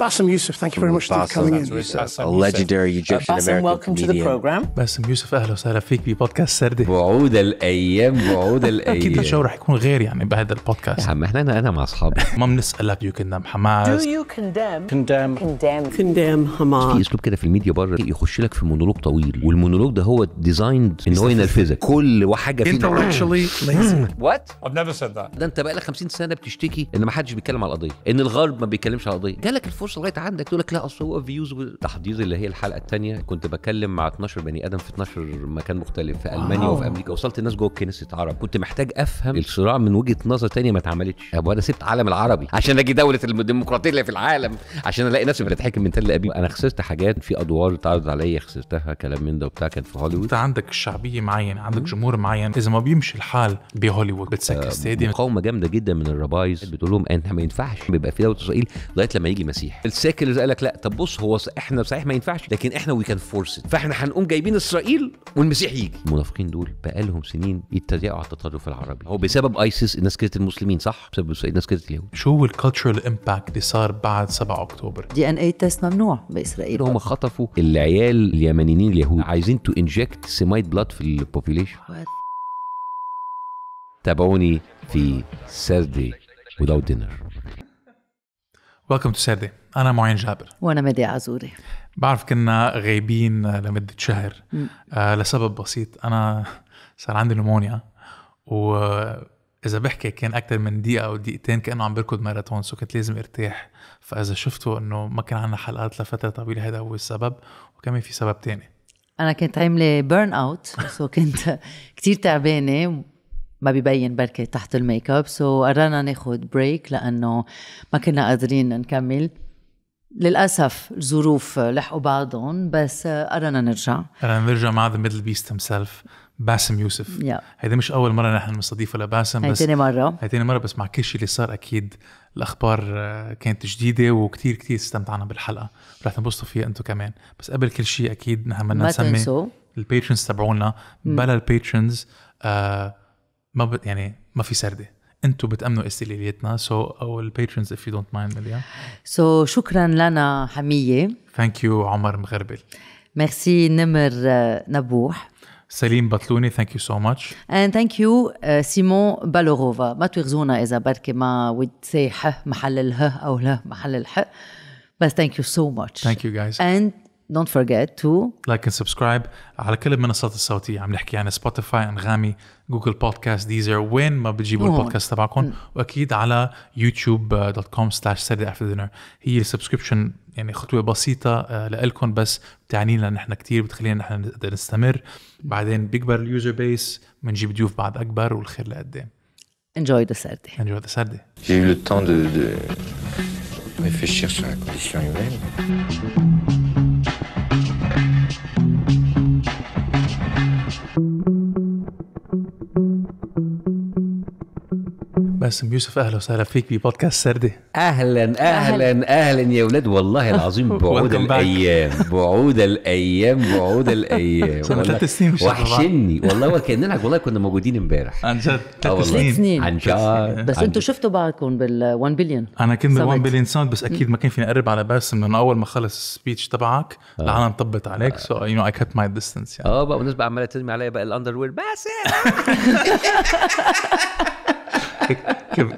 Bassem Youssef, thank you very much for coming in. Youssef, a legendary Egyptian American welcome comedian. to the program. باسم يوسف اهلا وسهلا فيك ببودكاست سردة وعود الايام وعود الايام اكيد الجو رح يكون غير يعني بهذا البودكاست يا عم احنا انا, مع اصحابي ما بنسالك يو كندم حماس Do you condemn condemn condemn condemn حماس في اسلوب كده في الميديا بره يخش لك في مونولوج طويل والمونولوج ده هو ديزايند ان هو ينرفزك كل وحاجه فيه intellectually lazy وات I've never said that ده انت بقى لك 50 سنه بتشتكي ان ما حدش بيتكلم على القضيه ان الغرب ما بيتكلمش على القضيه جالك الفرصه توصل لغايه عندك تقول لك لا اصل هو فيوز تحضير اللي هي الحلقه الثانيه كنت بكلم مع 12 بني ادم في 12 مكان مختلف في المانيا واو. وفي امريكا وصلت الناس جوه الكنيسه عرب كنت محتاج افهم الصراع من وجهه نظر ثانيه ما اتعملتش ابو انا سبت عالم العربي عشان اجي دوله الديمقراطيه اللي في العالم عشان الاقي نفسي بتتحكم من تل ابيب انا خسرت حاجات في ادوار اتعرض عليا خسرتها كلام من ده وبتاع كان في هوليوود انت عندك شعبيه معينه عندك جمهور معين اذا ما بيمشي الحال بهوليوود بتسكر آه ستاديوم مقاومه جامده جدا من الربايز بتقول لهم انت ما ينفعش بيبقى في دوله اسرائيل لغايه لما يجي مسيح الساكن قال لك لا طب بص هو احنا صحيح ما ينفعش لكن احنا وي كان فورس فاحنا هنقوم جايبين اسرائيل والمسيح يجي المنافقين دول بقى لهم سنين يتريقوا على التطرف العربي هو بسبب ايسيس الناس كرهت المسلمين صح بسبب الناس كرهت اليهود شو هو الكالتشرال امباكت اللي صار بعد 7 اكتوبر دي ان اي تيست ممنوع باسرائيل هم خطفوا العيال اليمنيين اليهود عايزين تو انجكت سيمايت بلاد في البوبيليشن تابعوني في سردي without dinner Welcome to Saturday. انا معين جابر وانا مدي عزوري بعرف كنا غايبين لمده شهر آه لسبب بسيط انا صار عندي نمونيا واذا بحكي كان اكثر من دقيقه او دقيقتين كانه عم بركض ماراثون سو كنت لازم ارتاح فاذا شفتوا انه ما كان عندنا حلقات لفتره طويله هذا هو السبب وكمان في سبب تاني انا كنت عامله بيرن اوت سو كنت كثير تعبانه ما ببين بركي تحت الميك اب سو قررنا ناخذ بريك لانه ما كنا قادرين نكمل للاسف الظروف لحقوا بعضهم بس قررنا آه، نرجع قررنا نرجع مع ذا ميدل بيست سيلف باسم يوسف yeah. هيدي مش اول مره نحن بنستضيفه لباسم بس تاني مره هيدي تاني مره بس مع كل شيء اللي صار اكيد الاخبار آه، كانت جديده وكتير كتير استمتعنا بالحلقه رح تنبسطوا فيها انتم كمان بس قبل كل شيء اكيد نحن بدنا نسمي الباترونز تبعونا بلا الباترونز آه ما ب... يعني ما في سرده انتم بتامنوا استقلاليتنا سو او الباترونز اف يو دونت مايند مليا سو شكرا لنا حميه ثانك يو عمر مغربل ميرسي نمر آه، نبوح سليم بطلوني ثانك يو سو ماتش اند ثانك يو سيمون بالوغوفا ما تغزونا اذا بركي ما ود سي ح محل اله او له محل الح بس ثانك يو سو ماتش ثانك يو جايز اند Don't forget to like and subscribe على كل المنصات الصوتية عم نحكي عن سبوتيفاي انغامي جوجل بودكاست ديزر وين ما بتجيبوا البودكاست تبعكم mm. واكيد على يوتيوب دوت كوم سلاش سردي افتر دينر هي السبسكريبشن يعني خطوة بسيطة آه، لإلكم بس بتعني لنا نحن كثير بتخلينا نحن نقدر نستمر بعدين بيكبر اليوزر بيس بنجيب ضيوف بعد أكبر والخير لقدام Enjoy the Saturday. Enjoy the Saturday. J'ai eu le temps de, de réfléchir sur la condition humaine. باسم يوسف اهلا وسهلا فيك ببودكاست سردي اهلا اهلا اهلا يا ولاد والله العظيم بعود الايام بعود الايام بعود الايام ثلاث سنين وحشني والله وكاننا والله كنا موجودين امبارح عن جد آه، ثلاث سنين عن جد بس انتوا شفتوا بعضكم بال 1 بليون انا كنت بال 1 بليون ساوند بس اكيد ما كان فيني اقرب على باسم لانه اول ما خلص السبيتش تبعك آه. العالم طبت عليك سو يو نو اي كت ماي ديستنس يعني اه بقى والناس بقى عماله ترمي عليا بقى الاندر وير باسم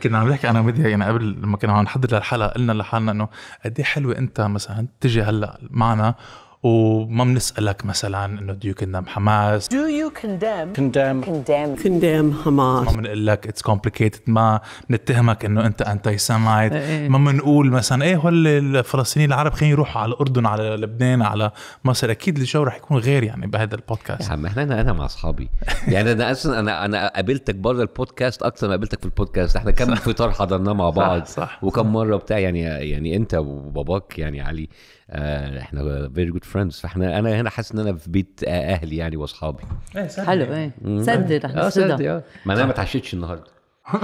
كنا عم نحكي انا ومديا يعني قبل لما كنا عم نحضر للحلقه قلنا لحالنا انه قد إيه حلوه انت مثلا تجي هلا معنا وما بنسالك مثلا انه do you condemn حماس do you condemn condemn condemn condemn حماس ما بنقول لك it's complicated ما بنتهمك انه انت انتي سمايت ما بنقول مثلا ايه هول الفلسطينيين العرب خلينا يروحوا على الاردن على لبنان على مصر اكيد الجو رح يكون غير يعني بهذا البودكاست يا عم احنا انا مع اصحابي يعني انا اصلا انا انا قابلتك بره البودكاست اكثر ما قابلتك في البودكاست احنا كم فطار حضرناه مع بعض صح صح وكم مره بتاع يعني يعني انت وباباك يعني علي آه، احنا فيري جود فريندز فاحنا انا هنا حاسس ان انا في بيت اهلي يعني واصحابي إيه، حلو يعني. ايه سدد اه سد اه ما انا ما اتعشيتش النهارده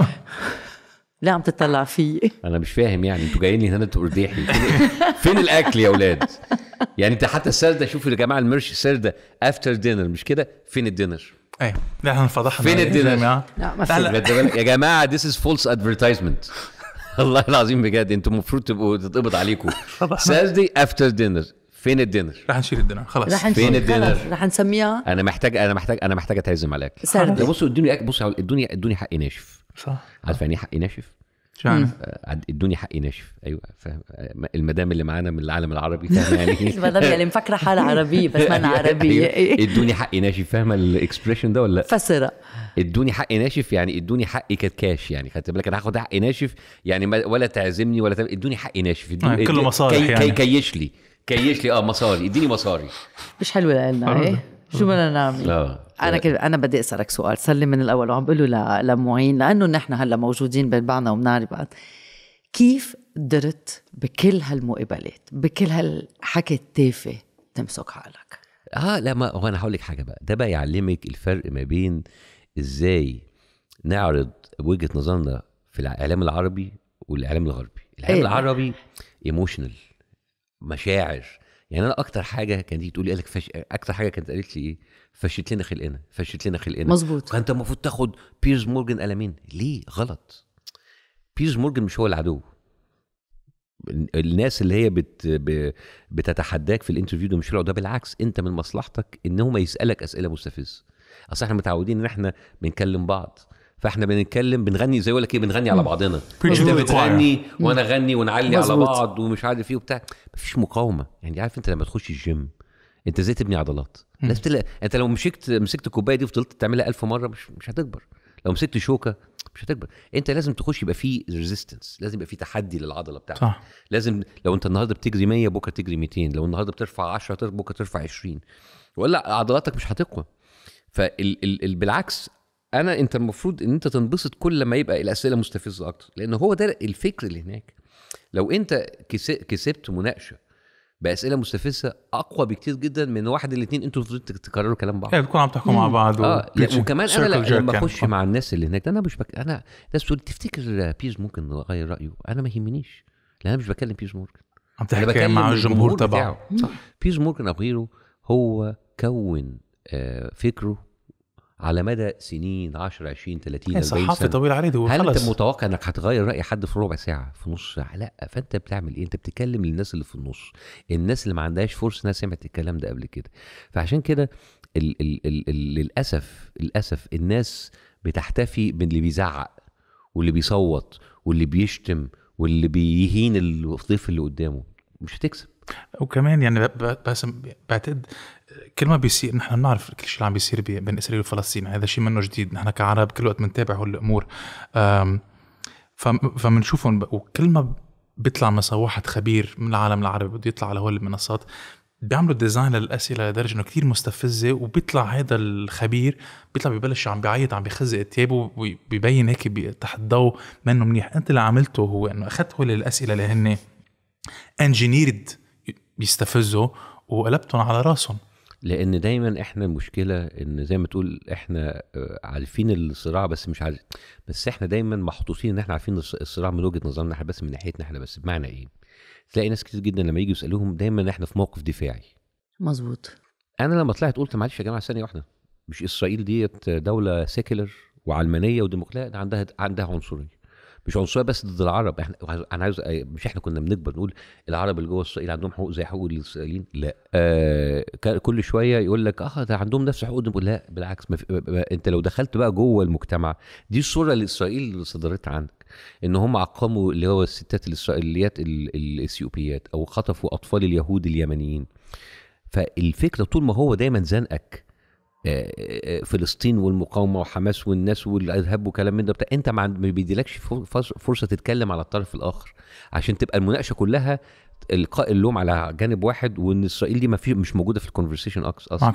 لا عم تطلع فيي انا مش فاهم يعني انتوا جايين لي هنا ترديحي فين الاكل يا اولاد يعني انت حتى السرده شوف يا جماعه المرش السرده افتر دينر مش كده فين الدينر ايه لا احنا انفضحنا فين يعني. الدينر لا ما يا جماعه ذيس از فولس ادفرتايزمنت والله العظيم بجد انتوا المفروض تبقوا تتقبض عليكم سازدي افتر دينر فين الدينر؟ راح نشيل الدينر خلاص رح فين الدينر؟ راح نسميها انا محتاج انا محتاج انا محتاج اتعزم عليك بصوا ادوني بصوا ادوني ادوني حقي ناشف صح عارفه يعني ايه ناشف؟ آه، ادوني حقي ناشف ايوه فاهم آه، المدام اللي معانا من العالم العربي فاهمه يعني المدام اللي مفكره حالها عربيه بس ما انا أيوة. عربيه أيوة. ادوني حقي ناشف فاهمه الاكسبريشن ده ولا لا فاسره ادوني حقي ناشف يعني ادوني حقي كتكاش يعني خدت بالك انا هاخد حقي ناشف يعني ولا تعزمني ولا ادوني حقي ناشف ادوني آه، كله مصاري يعني كيش لي كيش لي اه مصاري اديني مصاري مش حلوه لنا ايه شو بدنا نعمل؟ انا كده انا بدي اسالك سؤال سلم من الاول وعم بقول له لمعين لانه نحن هلا موجودين بين بعضنا وبنعرف بعض كيف قدرت بكل هالمقابلات بكل هالحكي التافه تمسك حالك؟ اه لا ما هو انا هقول لك حاجه بقى ده بقى يعلمك الفرق ما بين ازاي نعرض وجهه نظرنا في الاعلام العربي والاعلام الغربي الاعلام إيه؟ العربي ايموشنال مشاعر يعني انا اكتر حاجه كانت تيجي تقول لي قالك فش... اكتر حاجه كانت قالت لي ايه فشيت لنا خلقنا فشيت لنا خلقنا مظبوط فانت المفروض تاخد بيرز مورجان قلمين ليه غلط بيرز مورجان مش هو العدو الناس اللي هي بت ب... بتتحداك في الانترفيو ده مش ده بالعكس انت من مصلحتك ان هم يسالك اسئله مستفزه اصل احنا متعودين ان احنا بنكلم بعض فاحنا بنتكلم بنغني زي يقول لك ايه بنغني على بعضنا انت بتغني وانا اغني ونعلي على بعض ومش عارف ايه وبتاع مفيش مقاومه يعني عارف انت لما تخش الجيم انت ازاي تبني عضلات الناس تلاقي انت لو مسكت مسكت الكوبايه دي وفضلت تعملها ألف مره مش مش هتكبر لو مسكت شوكه مش هتكبر انت لازم تخش يبقى فيه ريزيستنس لازم يبقى فيه تحدي للعضله بتاعتك صح. لازم لو انت النهارده بتجري 100 بكره تجري 200 لو النهارده بترفع 10 بكره ترفع 20 ولا عضلاتك مش هتقوى فبالعكس انا انت المفروض ان انت تنبسط كل ما يبقى الاسئله مستفزه اكتر لان هو ده الفكر اللي هناك لو انت كسبت مناقشه باسئله مستفزه اقوى بكتير جدا من واحد الاثنين انتوا تكرروا كلام بعض يعني إيه، بتكون عم تحكوا مع بعض آه، و... اه وكمان انا لما يعني. اخش آه. مع الناس اللي هناك انا مش بك... انا ناس تقول تفتكر بيز ممكن يغير رايه انا ما يهمنيش لان انا مش بكلم بيز موركن. عم تحكي مع الجمهور تبعه صح بيز موركن او غيره هو كون آه، فكره على مدى سنين 10 20 30 40 سنه صحفي طويل عريض هل انت متوقع انك هتغير راي حد في ربع ساعه في نص ساعه لا فانت بتعمل ايه انت بتتكلم للناس اللي في النص الناس اللي ما عندهاش فرصه انها سمعت الكلام ده قبل كده فعشان كده ال ال ال ال للاسف للاسف الناس بتحتفي باللي بيزعق واللي بيصوت واللي بيشتم واللي بيهين الضيف اللي قدامه مش هتكسب وكمان يعني بس بعتقد كل ما بيصير نحن بنعرف كل شيء اللي عم بيصير بين اسرائيل وفلسطين هذا شيء منه جديد نحن كعرب كل وقت بنتابع هول الامور فبنشوفهم وكل ما بيطلع مثلا واحد خبير من العالم العربي بده يطلع على هول المنصات بيعملوا ديزاين للاسئله لدرجه انه كثير مستفزه وبيطلع هذا الخبير بيطلع ببلش عم بيعيط عم بيخزق ثيابه وبيبين هيك تحت ضوء منه منيح انت اللي عملته هو انه اخذت هول الاسئله اللي هن انجينيرد بيستفزوا وقلبتهم على راسهم لان دايما احنا المشكله ان زي ما تقول احنا آه، عارفين الصراع بس مش عارف بس احنا دايما محطوطين ان احنا عارفين الصراع من وجهه نظرنا احنا بس من ناحيتنا احنا بس بمعنى ايه تلاقي ناس كتير جدا لما يجي يسالوهم دايما احنا في موقف دفاعي مظبوط انا لما طلعت قلت معلش يا جماعه ثانيه واحده مش اسرائيل ديت دوله سيكولر وعلمانيه وديمقراطيه عندها عندها عنصريه مش عنصريه بس ضد العرب احنا انا عايز مش احنا كنا بنكبر نقول العرب اللي جوه اسرائيل عندهم حقوق زي حقوق الاسرائيليين لا آه كل شويه يقول لك اه ده عندهم نفس حقوق لا بالعكس ما في انت لو دخلت بقى جوه المجتمع دي الصوره اللي اسرائيل اللي صدرت عنك ان هم عقموا اللي هو الستات الاسرائيليات الاثيوبيات او خطفوا اطفال اليهود اليمنيين فالفكره طول ما هو دايما زنقك آه، آه، آه، فلسطين والمقاومه وحماس والناس والارهاب وكلام من ده بتاع انت ما بيديلكش فرصه تتكلم على الطرف الاخر عشان تبقى المناقشه كلها القاء اللوم على جانب واحد وان اسرائيل دي ما في مش موجوده في الكونفرسيشن اصلا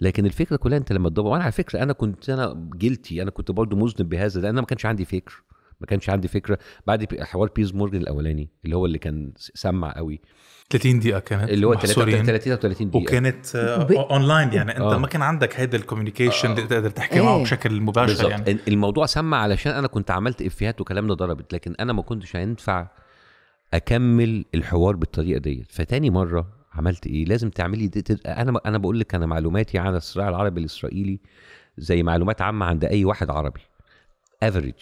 لكن الفكره كلها انت لما تدور وانا على فكره انا كنت انا جلتي انا كنت برضو مذنب بهذا لان انا ما كانش عندي فكر ما كانش عندي فكره بعد حوار بيز مورجن الاولاني اللي هو اللي كان سمع قوي 30 دقيقه كانت اللي هو 30 33 دقيقه وكانت آه، اونلاين يعني انت آه. ما كان عندك هيدا الكوميونيكيشن آه. اللي تقدر تحكي معه إيه. بشكل مباشر بالزبط. يعني الموضوع سمع علشان انا كنت عملت افيهات وكلامنا ضربت لكن انا ما كنتش هينفع اكمل الحوار بالطريقه ديت فتاني مره عملت ايه لازم تعملي دي تد... انا انا بقول لك انا معلوماتي عن الصراع العربي الاسرائيلي زي معلومات عامه عند اي واحد عربي افريج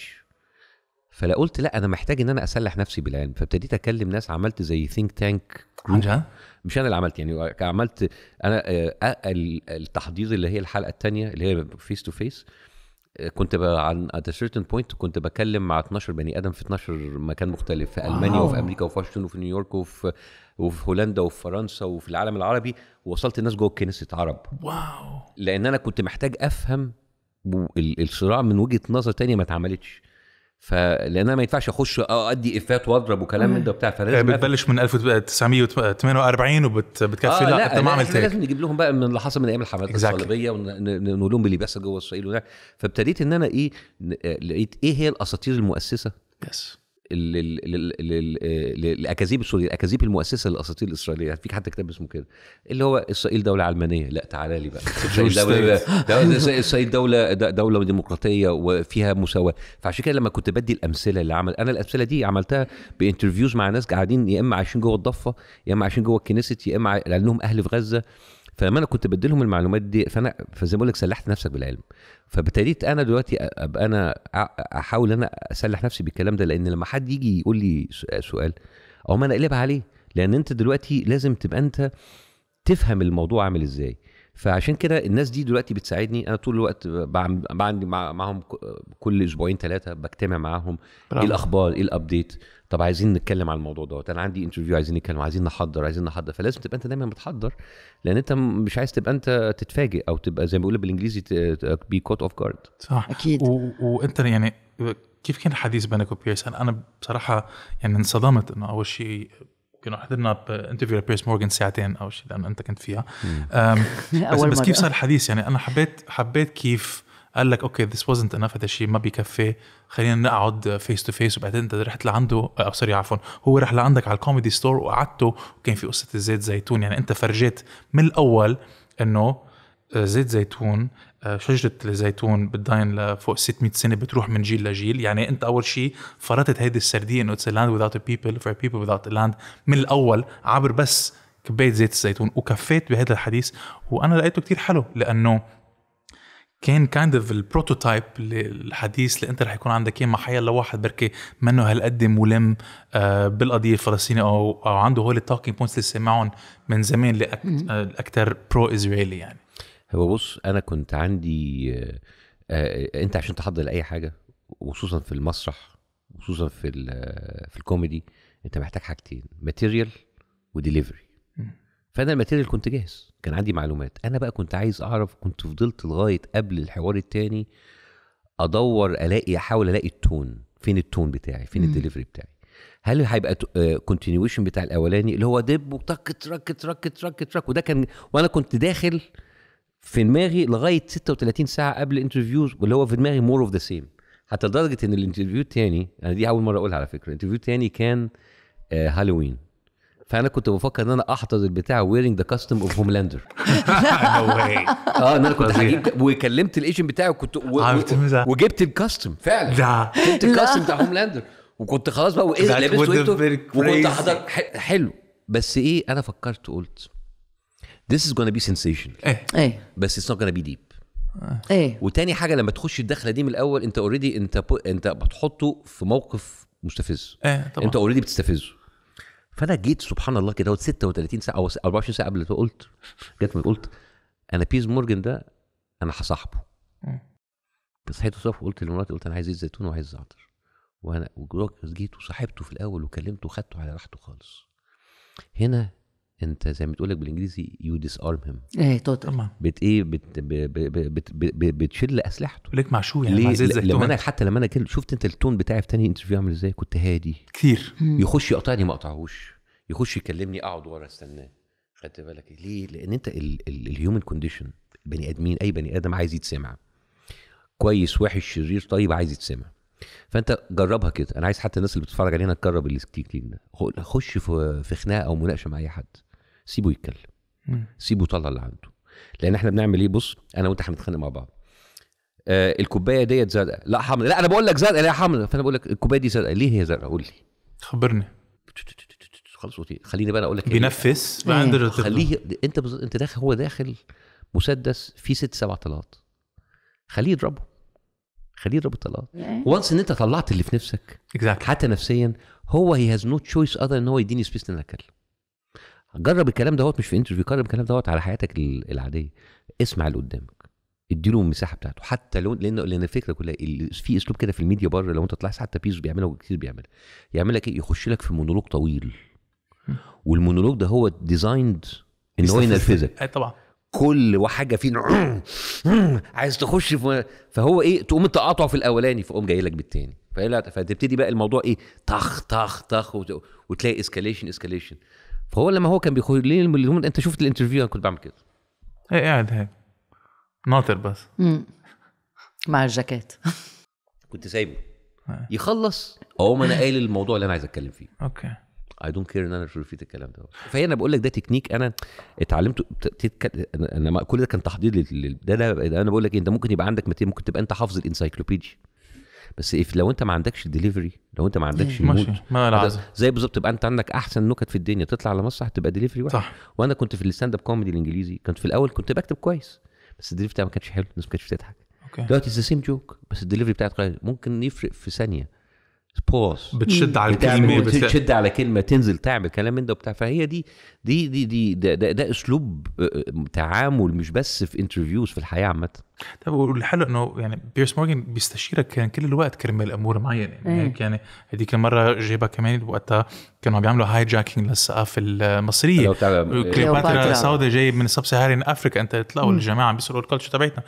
فلا قلت لا انا محتاج ان انا اسلح نفسي بالعلم فابتديت اكلم ناس عملت زي ثينك تانك مش انا اللي عملت يعني عملت انا آه، التحضير اللي هي الحلقه الثانيه اللي هي فيس تو فيس كنت عن ات سيرتن بوينت كنت بكلم مع 12 بني ادم في 12 مكان مختلف في المانيا واو. وفي امريكا وفي واشنطن وفي نيويورك وفي وفي هولندا وفي فرنسا وفي العالم العربي ووصلت الناس جوه الكنيسة عرب واو لان انا كنت محتاج افهم الصراع من وجهه نظر تانية ما اتعملتش فلان انا ما ينفعش اخش ادي افات واضرب وكلام من ده وبتاع فلازم يعني بتبلش من 1948 وبتكفي آه لا, لا, لا ما عملت لازم نجيب لهم بقى من اللي حصل من ايام الحملات exactly. الصليبيه ونقول لهم اللي بيحصل جوه اسرائيل فابتديت ان انا ايه لقيت ايه هي الاساطير المؤسسه يس yes. للاكاذيب السوريه الاكاذيب المؤسسه للاساطير الاسرائيليه يعني في حتى كتاب اسمه كده اللي هو اسرائيل دوله علمانيه لا تعالى لي بقى اسرائيل اسرائيل دوله دوله ديمقراطيه وفيها مساواه فعشان كده لما كنت بدي الامثله اللي عمل انا الامثله دي عملتها بانترفيوز مع ناس قاعدين يا اما عايشين جوه الضفه يا اما عايشين جوه الكنيست يا اما لانهم اهل في غزه فلما انا كنت بديلهم المعلومات دي فانا فزي ما بقول لك سلحت نفسك بالعلم فابتديت انا دلوقتي ابقى انا احاول انا اسلح نفسي بالكلام ده لان لما حد يجي يقول لي سؤال او ما انا اقلبها عليه لان انت دلوقتي لازم تبقى انت تفهم الموضوع عامل ازاي فعشان كده الناس دي دلوقتي بتساعدني انا طول الوقت عندي معاهم كل اسبوعين ثلاثه بجتمع معاهم ايه الاخبار ايه الابديت طب عايزين نتكلم على الموضوع دوت انا عندي انترفيو عايزين نتكلم عايزين نحضر عايزين نحضر فلازم تبقى انت دايما بتحضر لان انت مش عايز تبقى انت تتفاجئ او تبقى زي ما بيقولوا بالانجليزي بي كوت اوف جارد صح اكيد وانت يعني كيف كان الحديث بينك وبيرسون انا بصراحه يعني انصدمت انه اول شيء كنا حضرنا بانترفيو لبيرس مورجن ساعتين او شيء لانه انت كنت فيها بس, بس كيف صار الحديث يعني انا حبيت حبيت كيف قال لك اوكي ذس وزنت انف هذا الشيء ما بيكفي خلينا نقعد فيس تو فيس وبعدين انت رحت لعنده او آه، سوري عفوا هو راح لعندك على الكوميدي ستور وقعدته وكان في قصه الزيت زيتون يعني انت فرجيت من الاول انه آه، زيت زيتون آه، شجرة الزيتون بتداين لفوق 600 سنة بتروح من جيل لجيل يعني أنت أول شيء فرطت هيدي السردية إنه it's a land without a people for a people without a land من الأول عبر بس كباية زيت الزيتون وكفيت بهذا الحديث وأنا لقيته كتير حلو لأنه كان كايند اوف البروتوتايب الحديث اللي انت رح يكون عندك اياه مع حيا واحد بركي منه هالقد ملم آه، بالقضيه الفلسطينيه او او عنده هول التوكينج بوينتس اللي سمعهم من زمان لاكثر برو اسرائيلي يعني هو بص انا كنت عندي آه، آه، انت عشان تحضر لاي حاجه وخصوصا في المسرح وخصوصا في في الكوميدي انت محتاج حاجتين ماتيريال وديليفري فانا الماتيريال كنت جاهز كان عندي معلومات انا بقى كنت عايز اعرف كنت فضلت لغايه قبل الحوار التاني ادور الاقي احاول الاقي التون فين التون بتاعي فين الدليفري بتاعي هل هيبقى كونتينيويشن آه، بتاع الاولاني اللي هو دب وتك ترك ترك ترك ترك وده كان وانا كنت داخل في دماغي لغايه 36 ساعه قبل الانترفيوز واللي هو في دماغي مور اوف ذا سيم حتى لدرجه ان الانترفيو التاني انا دي اول مره اقولها على فكره الانترفيو التاني كان هالوين آه، فانا كنت بفكر ان انا احضر البتاع ويرنج ذا كاستم اوف هوملاندر اه ان انا كنت هجيب وكلمت الايجنت بتاعي وكنت و... و... إيه وجبت الكاستم فعلا ده جبت الكاستم بتاع هوملاندر وكنت خلاص بقى وايه لابس وكنت حضر حلو بس ايه انا فكرت وقلت this is gonna be sensational ايه ايه بس it's not gonna be deep ايه وتاني حاجه لما تخش الدخله دي من الاول انت اوريدي انت انت بتحطه في موقف مستفز ايه طبعا انت اوريدي بتستفزه فانا جيت سبحان الله كده 36 ساعه او 24 ساعه قبل قلت جت قلت انا بيز مورجن ده انا هصاحبه فصحيت الصبح وقلت لمراتي قلت انا عايز زيت زيتون وعايز زعتر وانا جيت وصاحبته في الاول وكلمته وخدته على راحته خالص هنا انت زي ما تقولك بالانجليزي يو ديس ارم هيم ايه توتال بت ايه بت بت بت بت بتشيل اسلحته ليك مع شو يعني ليه لما انا حتى لما انا كل شفت انت التون بتاعي في تاني انترفيو عامل ازاي كنت هادي كتير يخش يقطعني ما اقطعهوش يخش يكلمني اقعد ورا استناه خدت بالك ليه لان انت الهيومن كونديشن البني ادمين اي بني ادم عايز يتسمع كويس وحش شرير طيب عايز يتسمع فانت جربها كده انا عايز حتى الناس اللي بتتفرج علينا تجرب الكليك ده خش في خناقه او مناقشه مع اي حد سيبه يتكلم سيبه يطلع اللي عنده لان احنا بنعمل ايه بص انا وانت هنتخانق مع بعض آه الكوبايه ديت زرقاء لا حمراء لا انا بقول لك زرقاء لا حمراء فانا بقول لك الكوبايه دي زرقاء ليه هي زرقاء قول لي خبرني خلاص خليني بقى اقول لك إيه. بينفس خليه انت بز... انت داخل هو داخل مسدس فيه ست سبع طلقات خليه يضربه خليه يضرب الطلقات وانس ان انت طلعت اللي في نفسك exactly. حتى نفسيا هو هي هاز نو تشويس اذر ان هو يديني سبيس ان انا اتكلم جرب الكلام دوت مش في انترفيو جرب الكلام دوت على حياتك العاديه اسمع اللي قدامك اديله المساحه بتاعته حتى لو لان لان الفكره كلها في اسلوب كده في الميديا بره لو انت طلعت حتى بيزو بيعملها كتير بيعملها يعمل لك ايه يخش لك في مونولوج طويل والمونولوج ده هو ديزايند ان هو ينرفزك طبعا كل حاجه فيه عايز تخش في فهو ايه تقوم انت في الاولاني فقوم جاي لك بالتاني فتبتدي بقى الموضوع ايه طخ طخ طخ وتلاقي اسكاليشن اسكاليشن فهو لما هو كان بيقول لي المليون انت شفت الانترفيو انا كنت بعمل كده ايه قاعد هيك ناطر بس مع الجاكيت كنت سايبه آه. يخلص اقوم انا قايل الموضوع اللي انا عايز اتكلم فيه اوكي اي دونت كير ان انا ريبيت الكلام ده فهي انا بقول لك ده تكنيك انا اتعلمته انا كل ده كان تحضير لل... ده, ده انا بقول لك إيه، انت ممكن يبقى عندك ممكن تبقى انت حافظ الانسايكلوبيديا بس إيه لو انت ما عندكش ديليفري لو انت ما عندكش مود ما زي بالظبط تبقى انت عندك احسن نكت في الدنيا تطلع على مسرح تبقى ديليفري واحد صح وانا كنت في الستاند اب كوميدي الانجليزي كنت في الاول كنت بكتب كويس بس الدليفري بتاعي ما كانش حلو الناس ما كانتش بتضحك دلوقتي ذا سيم جوك بس الدليفري بتاعك ممكن يفرق في ثانيه بوز بتشد على الكلمه بتشد على كلمه تنزل تعمل كلام من ده وبتاع فهي دي دي دي, دي ده, ده, ده اسلوب آه، آه، تعامل مش بس في انترفيوز في الحياه عامه طيب والحلو انه يعني بيرس مورجان بيستشيرك كان كل الوقت كرمال امور معينه يعني إيه. هيك يعني هذيك المره جايبها كمان وقتها كانوا عم بيعملوا هاي جاكينج للثقافه المصريه إيه. كليوباترا سعودي جاي من سب سهارين افريكا انت تلاقوا الجماعه عم بيسرقوا الكلتشر تبعتنا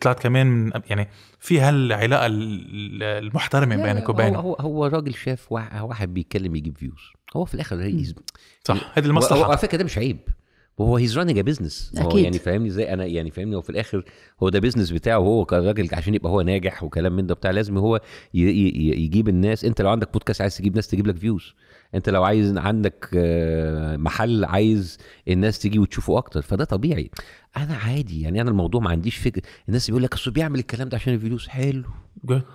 طلعت كمان من يعني في هالعلاقه المحترمه بينك وبينه هو هو راجل شاف واحد بيتكلم يجيب فيوز هو في الاخر هي صح هذه المصلحه على فكره ده مش عيب وهو هيز راننج ا بزنس هو يعني فاهمني ازاي انا يعني فاهمني هو في الاخر هو ده بزنس بتاعه هو كراجل عشان يبقى هو ناجح وكلام من ده بتاع لازم هو يجيب الناس انت لو عندك بودكاست عايز تجيب ناس تجيب لك فيوز انت لو عايز عندك آه، محل عايز الناس تيجي وتشوفه اكتر فده طبيعي انا عادي يعني انا الموضوع ما عنديش فكره الناس بيقول لك اصل بيعمل الكلام ده عشان الفلوس حلو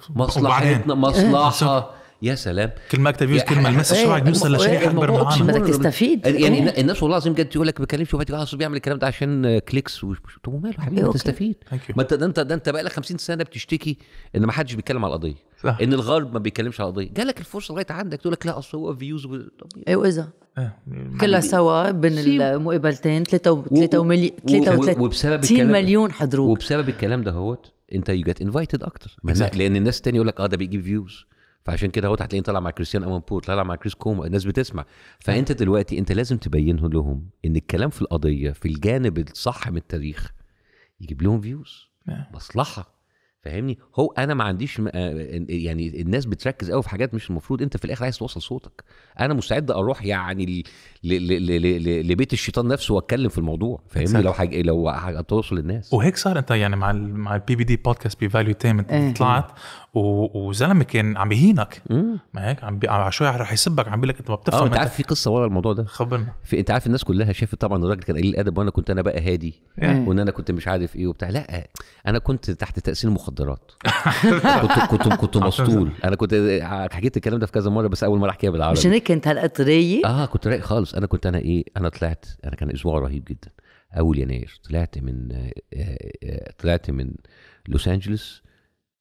مصلحتنا مصلحه يا سلام كل ما اكتب فيوز كل ما المس الشعب إيه، بيوصل إيه، لشيء إيه، اكبر معانا بدك تستفيد يعني الناس والله العظيم جت يقول لك ما بكلمش واحد بيعمل الكلام ده عشان آه، كليكس طب وماله حبيبي ما تستفيد ما انت ده انت ده انت بقى لك 50 سنه بتشتكي ان ما حدش بيتكلم على القضيه ان الغرب ما بيتكلمش على القضيه جالك الفرصه لغايه عندك تقول لك لا اصل هو فيوز واذا اذا كلها سوا بين المقابلتين 33 مليون مليون حضروك وبسبب الكلام ده هوت انت يو جت انفايتد اكتر لان الناس الثانيه يقول لك اه ده بيجيب فيوز فعشان كده هو هتلاقيه طالع مع كريستيان بول طالع مع كريس كوما الناس بتسمع فانت دلوقتي انت لازم تبين لهم ان الكلام في القضيه في الجانب الصح من التاريخ يجيب لهم فيوز نعم. مصلحه فاهمني هو انا ما عنديش آه، يعني الناس بتركز قوي في حاجات مش المفروض انت في الاخر عايز توصل صوتك انا مستعد اروح يعني لبيت الشيطان نفسه واتكلم في الموضوع فاهمني لو حاجة لو توصل للناس وهيك صار انت يعني مع مع البي بي دي بودكاست بفاليو تيم انت طلعت وزلمه كان يعني عم بيهينك ما هيك عم بي... عم شوي رح يسبك عم بيقول لك انت ما بتفهم اه انت عارف في قصه ورا الموضوع ده خبرنا في انت عارف الناس كلها شافت طبعا الراجل كان قليل الادب وانا كنت انا بقى هادي يعني. وان انا كنت مش عارف ايه وبتاع لا انا كنت تحت تاثير المخدرات كنت كنت كنت مسطول انا كنت حكيت الكلام ده في كذا مره بس اول مره احكيها بالعربي مش هيك كنت هلقت رايق اه كنت رايق خالص انا كنت انا ايه انا طلعت انا كان اسبوع رهيب جدا اول يناير طلعت من آه، آه، آه، طلعت من لوس انجلوس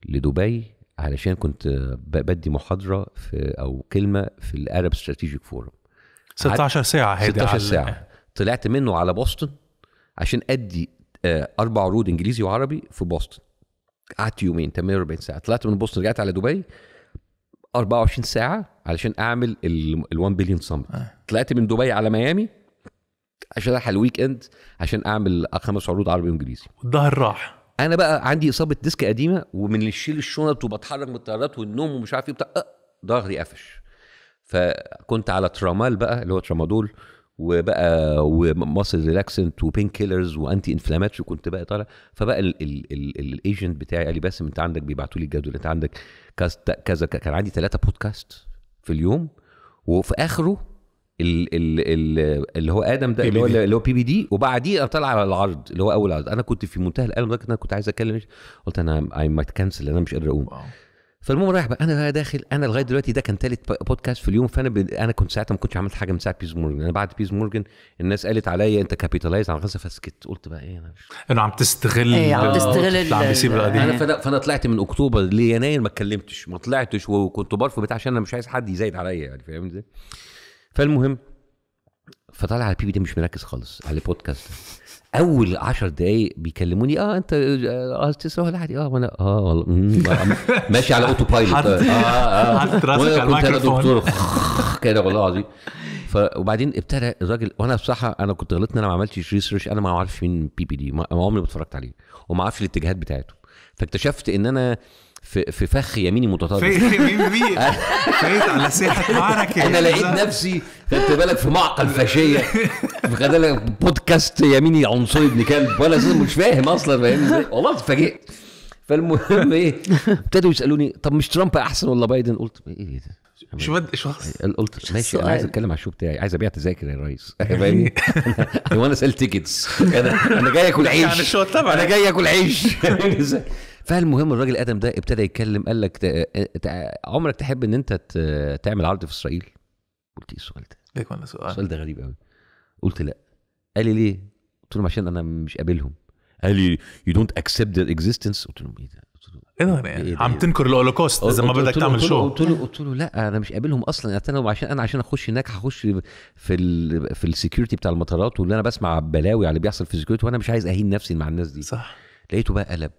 لدبي علشان كنت بدي محاضره في او كلمه في الارب ستراتيجيك فورم 16 ساعه هيدي 16 ساعه طلعت منه على بوسطن عشان ادي آه، اربع عروض انجليزي وعربي في بوسطن قعدت يومين 48 ساعه طلعت من بوسطن رجعت على دبي 24 ساعه علشان اعمل ال 1 بليون سمت طلعت من دبي على ميامي عشان رايح الويك اند عشان اعمل خمس عروض عربي وانجليزي الظهر راح انا بقى عندي اصابه ديسك قديمه ومن الشيل الشنط وبتحرك من الطيارات والنوم ومش عارف ايه بتاع أه، ظهري قفش فكنت على ترامال بقى اللي هو ترامادول وبقى وماسل ريلاكسنت وبين كيلرز وانتي انفلاماتري كنت بقى طالع فبقى الايجنت بتاعي قال لي باسم انت عندك بيبعتوا لي الجدول انت عندك كذا كان عندي ثلاثه بودكاست في اليوم وفي اخره اللي هو ادم ده اللي هو اللي هو بي بي دي وبعديه طلع على العرض اللي هو اول عرض انا كنت في منتهى الالم لدرجه انا كنت عايز اتكلم قلت انا اي مايت كانسل انا مش قادر اقوم فالمهم رايح بقى انا بقى داخل انا لغايه دلوقتي ده كان ثالث بودكاست في اليوم فانا ب... انا كنت ساعتها ما كنتش عملت حاجه من ساعه بيز مورجن انا بعد بيز مورجن الناس قالت عليا انت كابيتالايز على غزه فسكت قلت بقى ايه انا انه عم تستغل ايه عم تستغل عم بيسيب انا فانا, فأنا طلعت من اكتوبر ليناير ما اتكلمتش ما طلعتش وكنت برفض بتاع عشان انا مش عايز حد يزايد عليا يعني فاهم ازاي فالمهم فطالع على بي ده مش مركز خالص على البودكاست اول 10 دقايق بيكلموني اه انت اه ولا لحدي اه وانا اه والله آه، ماشي على اوتو بايلوت آه،, اه اه حاطط آه، راسك على الميكروفون دكتور كده والله العظيم ف وبعدين ابتدى الراجل وانا بصراحه انا كنت غلطت ان انا ما عملتش ريسيرش انا ما اعرفش مين بي بي دي ما عمري ما اتفرجت عليه وما اعرفش الاتجاهات بتاعته فاكتشفت ان انا في في فخ يميني متطرف في يميني فايت على ساحه معركه انا لقيت نفسي خدت بالك في معقل فاشيه خدت بالك بودكاست يميني عنصري ابن كلب وانا مش فاهم اصلا فاهمني والله اتفاجئت فالمهم ايه ابتدوا يسالوني طب مش ترامب احسن ولا بايدن قلت ايه ده شو بد شخص قلت ماشي انا عايز اتكلم على الشو بتاعي عايز ابيع تذاكر يا ريس فاهمني انا وانا سيل تيكتس انا انا جاي اكل يعني عيش انا جاي اكل عيش فالمهم الراجل ادم ده ابتدى يتكلم قال لك آه، آه، آه، عمرك تحب ان انت تعمل عرض في اسرائيل؟ قلت ايه السؤال ده؟ ايه كان السؤال؟ السؤال ده غريب قوي قلت لا قال لي ليه؟ قلت لهم عشان انا مش قابلهم قال لي يو دونت اكسبت ذير اكزيستنس قلت لهم ايه ده؟ إيه, يعني؟ ايه ده عم تنكر الهولوكوست اذا ما بدك تعمل شو قلت له قلت له لا انا مش قابلهم اصلا انا عشان انا عشان اخش هناك هخش في الـ في السكيورتي بتاع المطارات واللي انا بسمع بلاوي على اللي بيحصل في السكيورتي وانا مش عايز اهين نفسي مع الناس دي صح لقيته بقى قلب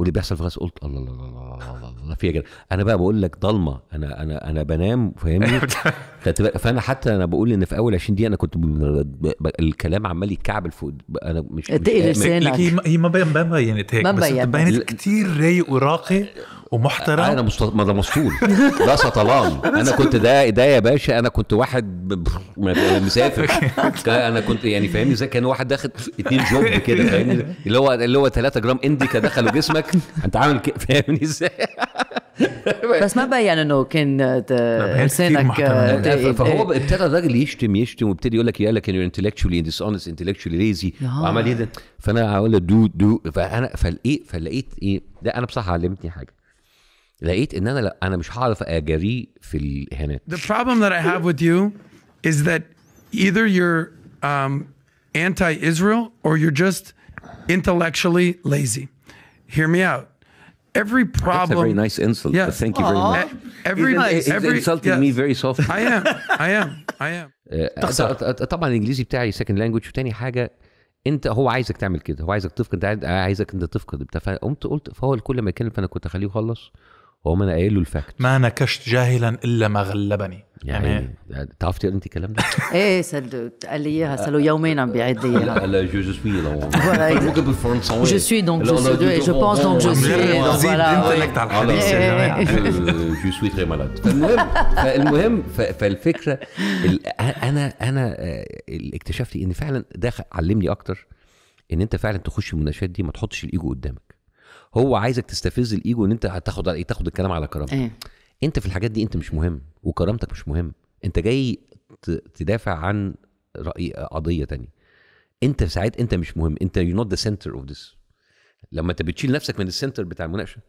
واللي بيحصل في غزه قلت الله الله الله الله, الله, الله في انا بقى بقول لك ضلمه انا انا انا بنام فاهمني فانا حتى انا بقول ان في اول 20 دقيقه انا كنت ب... ب... الكلام عمال يتكعبل فوق انا مش تقل لسانك هي ما بين ما بينت هيك بس بينت كتير رايق وراقي ومحترم انا مستط... ما ده مسطول ده سطلان انا كنت ده ده يا باشا انا كنت واحد مسافر انا كنت يعني فاهمني ازاي كان واحد داخل اتنين جوب كده فاهمني اللي هو اللي هو 3 جرام انديكا دخلوا جسمك انت عامل كده فاهمني ازاي بس ما بين انه كان لسانك إيه، إيه، فهو إيه. ابتدى الراجل يشتم يشتم وابتدي يقول لك يا لك انت انتلكشولي ديسونست انتلكشولي ليزي وعمال يهدن فانا هقول له دو دو فانا فلقيت فلقيت ايه ده انا بصراحه علمتني حاجه لقيت ان انا لا انا مش هعرف اجاريه في الاهانات The problem that I have with you is that either you're um, anti-Israel or you're just intellectually lazy. Hear me out. every problem. That's a very nice insult. Yeah. Thank you very much. Every, he's, he's every, insulting yes. me very softly. I am. I am. I am. آه، آه، طبعا الانجليزي بتاعي سكند لانجوج وتاني حاجه انت هو عايزك تعمل كده هو عايزك تفقد انت عايزك انت تفقد بتاع فقمت قلت فهو كل ما يتكلم فانا كنت اخليه يخلص وهو انا قايل له الفاكت ما نكشت جاهلا الا ما غلبني يعني تعرفتي انت الكلام ده؟ ايه قال لي اياها صار له يومين عم بيعيد لي اياها لا جو سوي ممكن بالفرنساوي جو سوي دونك جو سوي جو بونس دونك جو سوي دونك فوالا جو سوي تري مالاد فالمهم فالمهم فالفكره انا انا آه، اكتشفت ان فعلا ده علمني اكتر ان انت فعلا تخش المناقشات دي ما تحطش الايجو قدامك هو عايزك تستفز الايجو ان انت هتاخد تاخد الكلام على كرامتك إيه. انت في الحاجات دي انت مش مهم وكرامتك مش مهم انت جاي تدافع عن راي قضيه تانية انت ساعات انت مش مهم انت يو نوت ذا سنتر اوف ذس لما انت بتشيل نفسك من السنتر بتاع المناقشه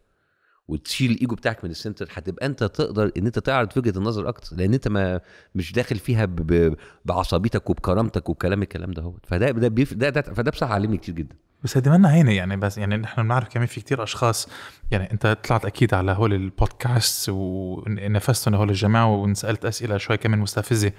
وتشيل الايجو بتاعك من السنتر هتبقى انت تقدر ان انت تعرض وجهه النظر اكتر لان انت ما مش داخل فيها بعصبيتك وبكرامتك وكلام الكلام ده هو فده ده, ده, ده فده بصراحه علمني كتير جدا بس هيدي منا هينه يعني بس يعني نحن بنعرف كمان في كتير اشخاص يعني انت طلعت اكيد على هول البودكاست ونفستهم هول الجماعه وانسالت اسئله شوي كمان مستفزه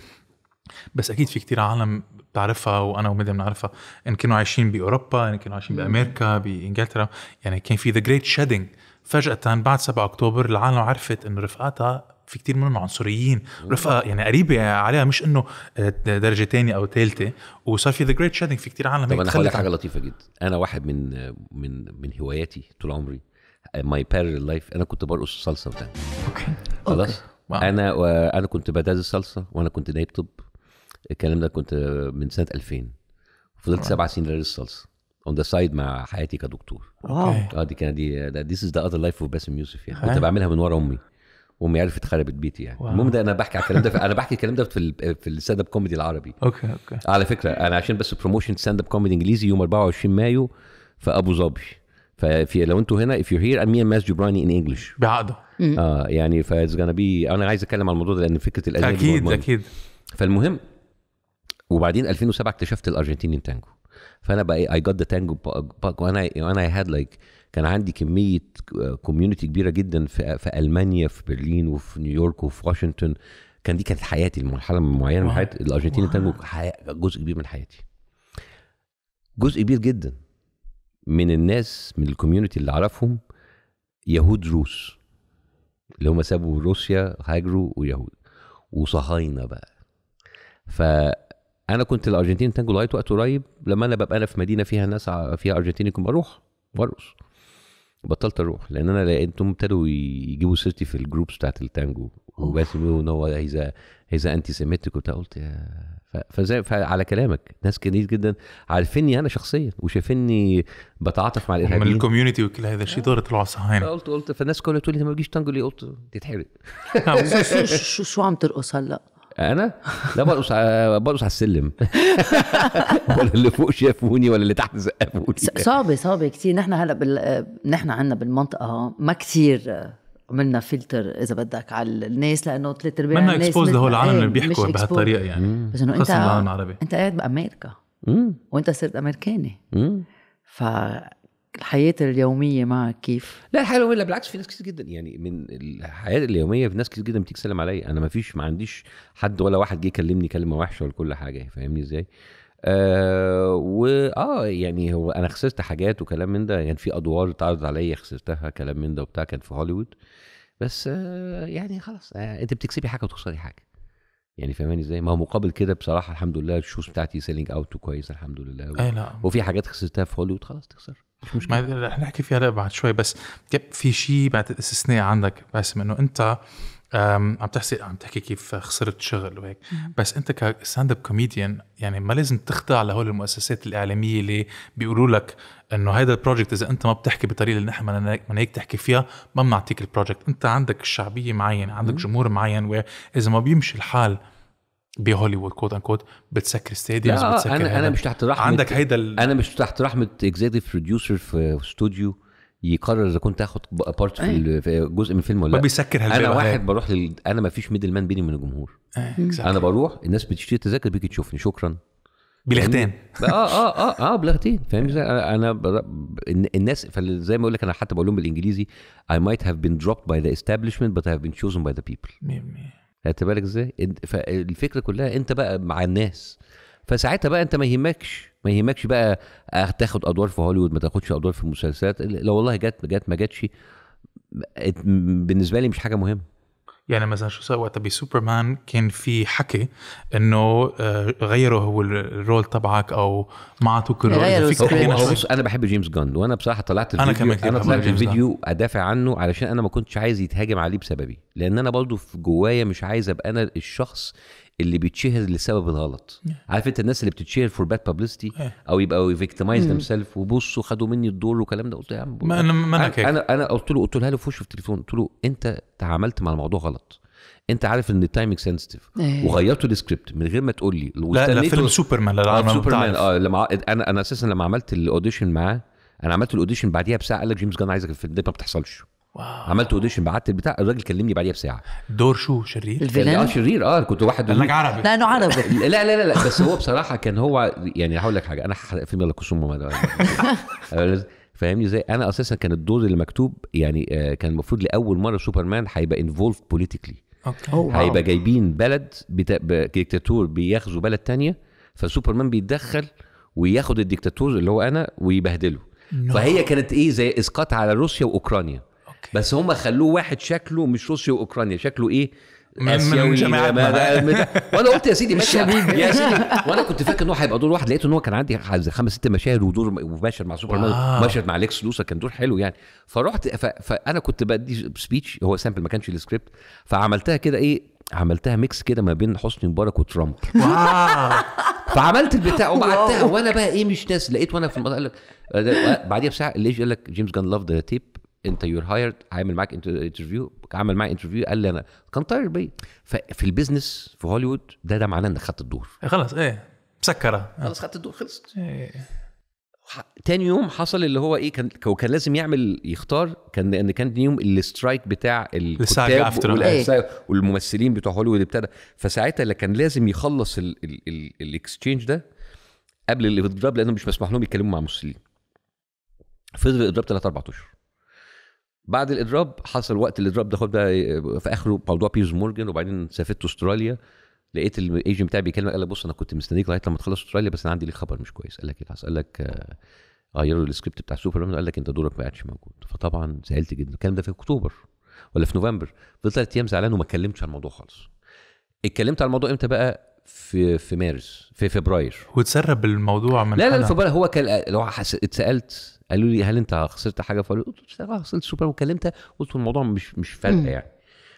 بس اكيد في كتير عالم بتعرفها وانا ومدى بنعرفها ان كانوا عايشين باوروبا ان كانوا عايشين بامريكا بانجلترا يعني كان في ذا جريت شيدنج فجاه بعد 7 اكتوبر العالم عرفت انه رفقاتها في كتير منهم عنصريين رفقه يعني قريبه عليها مش انه آه، درجه تانية او ثالثه وصار في ذا جريت شادنج في كتير عالم طب انا هقول لك حاجه لطيفه جدا انا واحد من من من هواياتي طول عمري ماي بارل لايف انا كنت برقص صلصه وده اوكي خلاص انا انا كنت بداز الصلصه وانا كنت نايب طب الكلام ده كنت من سنه 2000 فضلت سبع سنين بدرس الصلصه اون ذا سايد مع حياتي كدكتور واو اه دي كانت دي ذيس از ذا اذر لايف اوف باسم يوسف يعني كنت بعملها من ورا امي وامي عرفت خربت بيتي يعني المهم ده انا بحكي على الكلام ده انا بحكي الكلام ده في الـ في الستاند اب كوميدي العربي اوكي اوكي على فكره انا عشان بس بروموشن ستاند اب كوميدي انجليزي يوم 24 مايو في ابو ظبي ففي لو انتوا هنا if you're here I'm ماس جبراني Gibrani in English بعقده اه يعني ف it's gonna be انا عايز اتكلم على الموضوع ده لان فكره الاجانب اكيد اكيد فالمهم وبعدين 2007 اكتشفت الارجنتيني تانجو فانا بقى اي جت ذا تانجو وانا وانا اي هاد لايك كان عندي كميه كوميونتي كبيره جدا في, في المانيا في برلين وفي نيويورك وفي واشنطن كان دي كانت حياتي المرحله معينه من حياتي الارجنتين التانجو جزء كبير من حياتي جزء كبير جدا من الناس من الكوميونتي اللي اعرفهم يهود روس اللي هم سابوا روسيا هاجروا ويهود وصهاينه بقى فانا كنت الارجنتين تانجو لغايه وقت قريب لما انا ببقى انا في مدينه فيها ناس فيها ارجنتيني كنت بروح وارقص بطلت اروح لان انا لقيتهم ابتدوا يجيبوا سيرتي في الجروبس بتاعت التانجو وباسم بيقولوا ان هو هيزا هيزا انتي سيمتك وبتاع قلت يا فزي فعلى كلامك ناس كتير جدا عارفيني انا شخصيا وشايفيني بتعاطف مع الارهابيين من الكوميونتي وكل هذا الشيء دور طلعوا صهاينه قلت قلت فالناس كلها تقول لي ما تجيش تانجو ليه قلت تتحرق شو شو عم ترقص هلا؟ انا لا برقص برقص على السلم ولا اللي فوق شافوني ولا اللي تحت زقفوني صعب صعب كثير نحن هلا بال... نحن عندنا بالمنطقه ما كثير عملنا فلتر اذا بدك على الناس لانه ثلاث ارباع الناس ما اكسبوز لهول العالم إيه، اللي بيحكوا بهالطريقه يعني بس انه انت العالم العربي انت قاعد بامريكا مم. وانت صرت امريكاني مم. ف الحياة اليومية معك كيف؟ لا الحياة اليومية لا بالعكس في ناس كتير جدا يعني من الحياة اليومية في ناس كتير جدا بتيجي تسلم عليا أنا ما فيش ما عنديش حد ولا واحد جه يكلمني كلمة وحشة ولا كل حاجة فاهمني إزاي؟ آه واه يعني هو انا خسرت حاجات وكلام من ده يعني في ادوار اتعرض عليا خسرتها كلام من ده وبتاع كان في هوليوود بس آه يعني خلاص آه انت بتكسبي حاجه وتخسري حاجه يعني فاهماني ازاي؟ ما هو مقابل كده بصراحه الحمد لله الشوز بتاعتي سيلينج اوت كويس الحمد لله و... أي لا. نعم. وفي حاجات خسرتها في هوليوود خلاص تخسر مش مشكله ما رح نحكي فيها بعد شوي بس في شيء بعتقد استثناء عندك باسم انه انت عم تحكي عم تحكي كيف خسرت شغل وهيك بس انت كستاند اب كوميديان يعني ما لازم تخضع لهول المؤسسات الاعلاميه اللي بيقولوا لك انه هذا البروجكت اذا انت ما بتحكي بالطريقه اللي نحن بدنا هيك تحكي فيها ما بنعطيك البروجكت انت عندك شعبيه معينه عندك جمهور معين واذا ما بيمشي الحال بهوليوود كوت ان كوت بتسكر ستاديوم آه، بتسكر انا انا مش تحت رحمه عندك هيدا انا مش تحت رحمه اكزيكتيف بروديوسر في استوديو يقرر اذا كنت اخد بارت إيه. في, جزء من الفيلم ولا لا ما بيسكر انا واحد بروح لل... انا ما فيش ميدل مان بيني وبين الجمهور إيه، انا بروح الناس بتشتري تذاكر بيجي تشوفني شكرا بلغتين آه،, اه اه اه اه بلغتين فاهم ازاي انا بر... الناس فزي ما اقول لك انا حتى بقول لهم بالانجليزي I might have been dropped by the establishment but I have been chosen by the people 100 خدت بالك ازاي؟ فالفكره كلها انت بقى مع الناس فساعتها بقى انت ما يهمكش ما يهمكش بقى تاخد ادوار في هوليوود ما تاخدش ادوار في المسلسلات لو والله جت جت ما جاتش بالنسبه لي مش حاجه مهمه يعني مثلا شو صار وقتها بسوبرمان كان في حكي انه آه، غيروا هو الرول تبعك او ما عطوك الرول بص انا بحب جيمس جون وانا بصراحه طلعت الفيديو انا كمان انا طلعت الفيديو ادافع عنه علشان انا ما كنتش عايز يتهاجم عليه بسببي لان انا برضه في جوايا مش عايز ابقى انا الشخص اللي بيتشهر لسبب الغلط عارف انت الناس اللي بتتشهر فور باد بابليستي او يبقى فيكتمايز ذيم mm. سيلف وبصوا خدوا مني الدور والكلام ده قلت يا عم ما انا ما انا انا انا قلت له قلت له له في وشه في التليفون قلت له انت تعاملت مع الموضوع غلط انت عارف ان التايمنج سنسيتيف وغيرت السكريبت من غير ما تقول لي لا لا فيلم سوبرمان لا سوبرمان آه،, اه لما انا انا اساسا لما عملت الاوديشن معاه انا عملت الاوديشن بعديها بساعه قال لك جيمس جان عايزك الفيلم ده ما بتحصلش واو. عملت اوديشن بعت البتاع الراجل كلمني بعديها بساعه دور شو شرير الفيلان اه شرير اه كنت واحد قال عربي لانه عربي لا لا لا لا بس هو بصراحه كان هو يعني هقول لك حاجه انا هحرق فيلم يلا كسوم فاهمني ازاي انا اساسا كان الدور اللي مكتوب يعني آه، كان المفروض لاول مره سوبرمان هيبقى انفولف بوليتيكلي اوكي هيبقى جايبين بلد ديكتاتور بياخذوا بلد تانية فسوبرمان بيتدخل وياخد الديكتاتور اللي هو انا ويبهدله فهي كانت ايه زي اسقاط على روسيا واوكرانيا بس هم خلوه واحد شكله مش روسيا واوكرانيا شكله ايه من وانا قلت يا سيدي مش يا سيدي وانا كنت فاكر ان هو هيبقى دور واحد لقيت ان هو كان عندي خمس ست مشاهد ودور ومشهد مع سوبر مان مشهد مع ليكس لوسا كان دور حلو يعني فرحت فانا كنت بدي سبيتش هو سامبل ما كانش السكريبت فعملتها كده ايه عملتها ميكس كده ما بين حسني مبارك وترامب فعملت البتاع وبعتها وانا بقى ايه مش ناس لقيت وانا في المطار قال لك بعديها بساعه الليش قال لك جيمس جان لاف ذا تيب انت يور هايرد عامل معاك انترفيو عمل معايا انترفيو قال لي انا كان طاير بيا ففي البيزنس في هوليوود ده ده معناه انك خدت الدور إيه، خلاص ايه مسكره خلاص خدت الدور خلصت إيه. تاني يوم حصل اللي هو ايه كان وكان لازم يعمل يختار كان ان كان يوم الاسترايك بتاع الكتاب والممثلين بتوع هوليوود ابتدى فساعتها اللي كان لازم يخلص الاكستشينج ده قبل الاضراب لانه مش مسموح لهم يتكلموا مع الممثلين فضل الاضراب ثلاث اربع اشهر بعد الاضراب حصل وقت الاضراب ده خد بقى في اخره موضوع بيرز مورجن وبعدين سافرت استراليا لقيت الايجنت بتاعي بيكلم قال لك بص انا كنت مستنيك لغايه لما تخلص استراليا بس انا عندي ليك خبر مش كويس قال لك ايه حصل قال لك آه، غيروا السكريبت بتاع سوبر قال لك انت دورك ما قعدش موجود فطبعا زعلت جدا الكلام ده في اكتوبر ولا في نوفمبر فضلت ثلاث ايام زعلان وما اتكلمتش عن الموضوع خالص اتكلمت عن الموضوع امتى بقى في في مارس في فبراير وتسرب الموضوع من لا لا, لا فبراير هو كان آه، لو اتسالت قالوا لي هل انت خسرت حاجه فقلت قلت لا خسرت سوبر وكلمتها قلت الموضوع مش مش فارقه يعني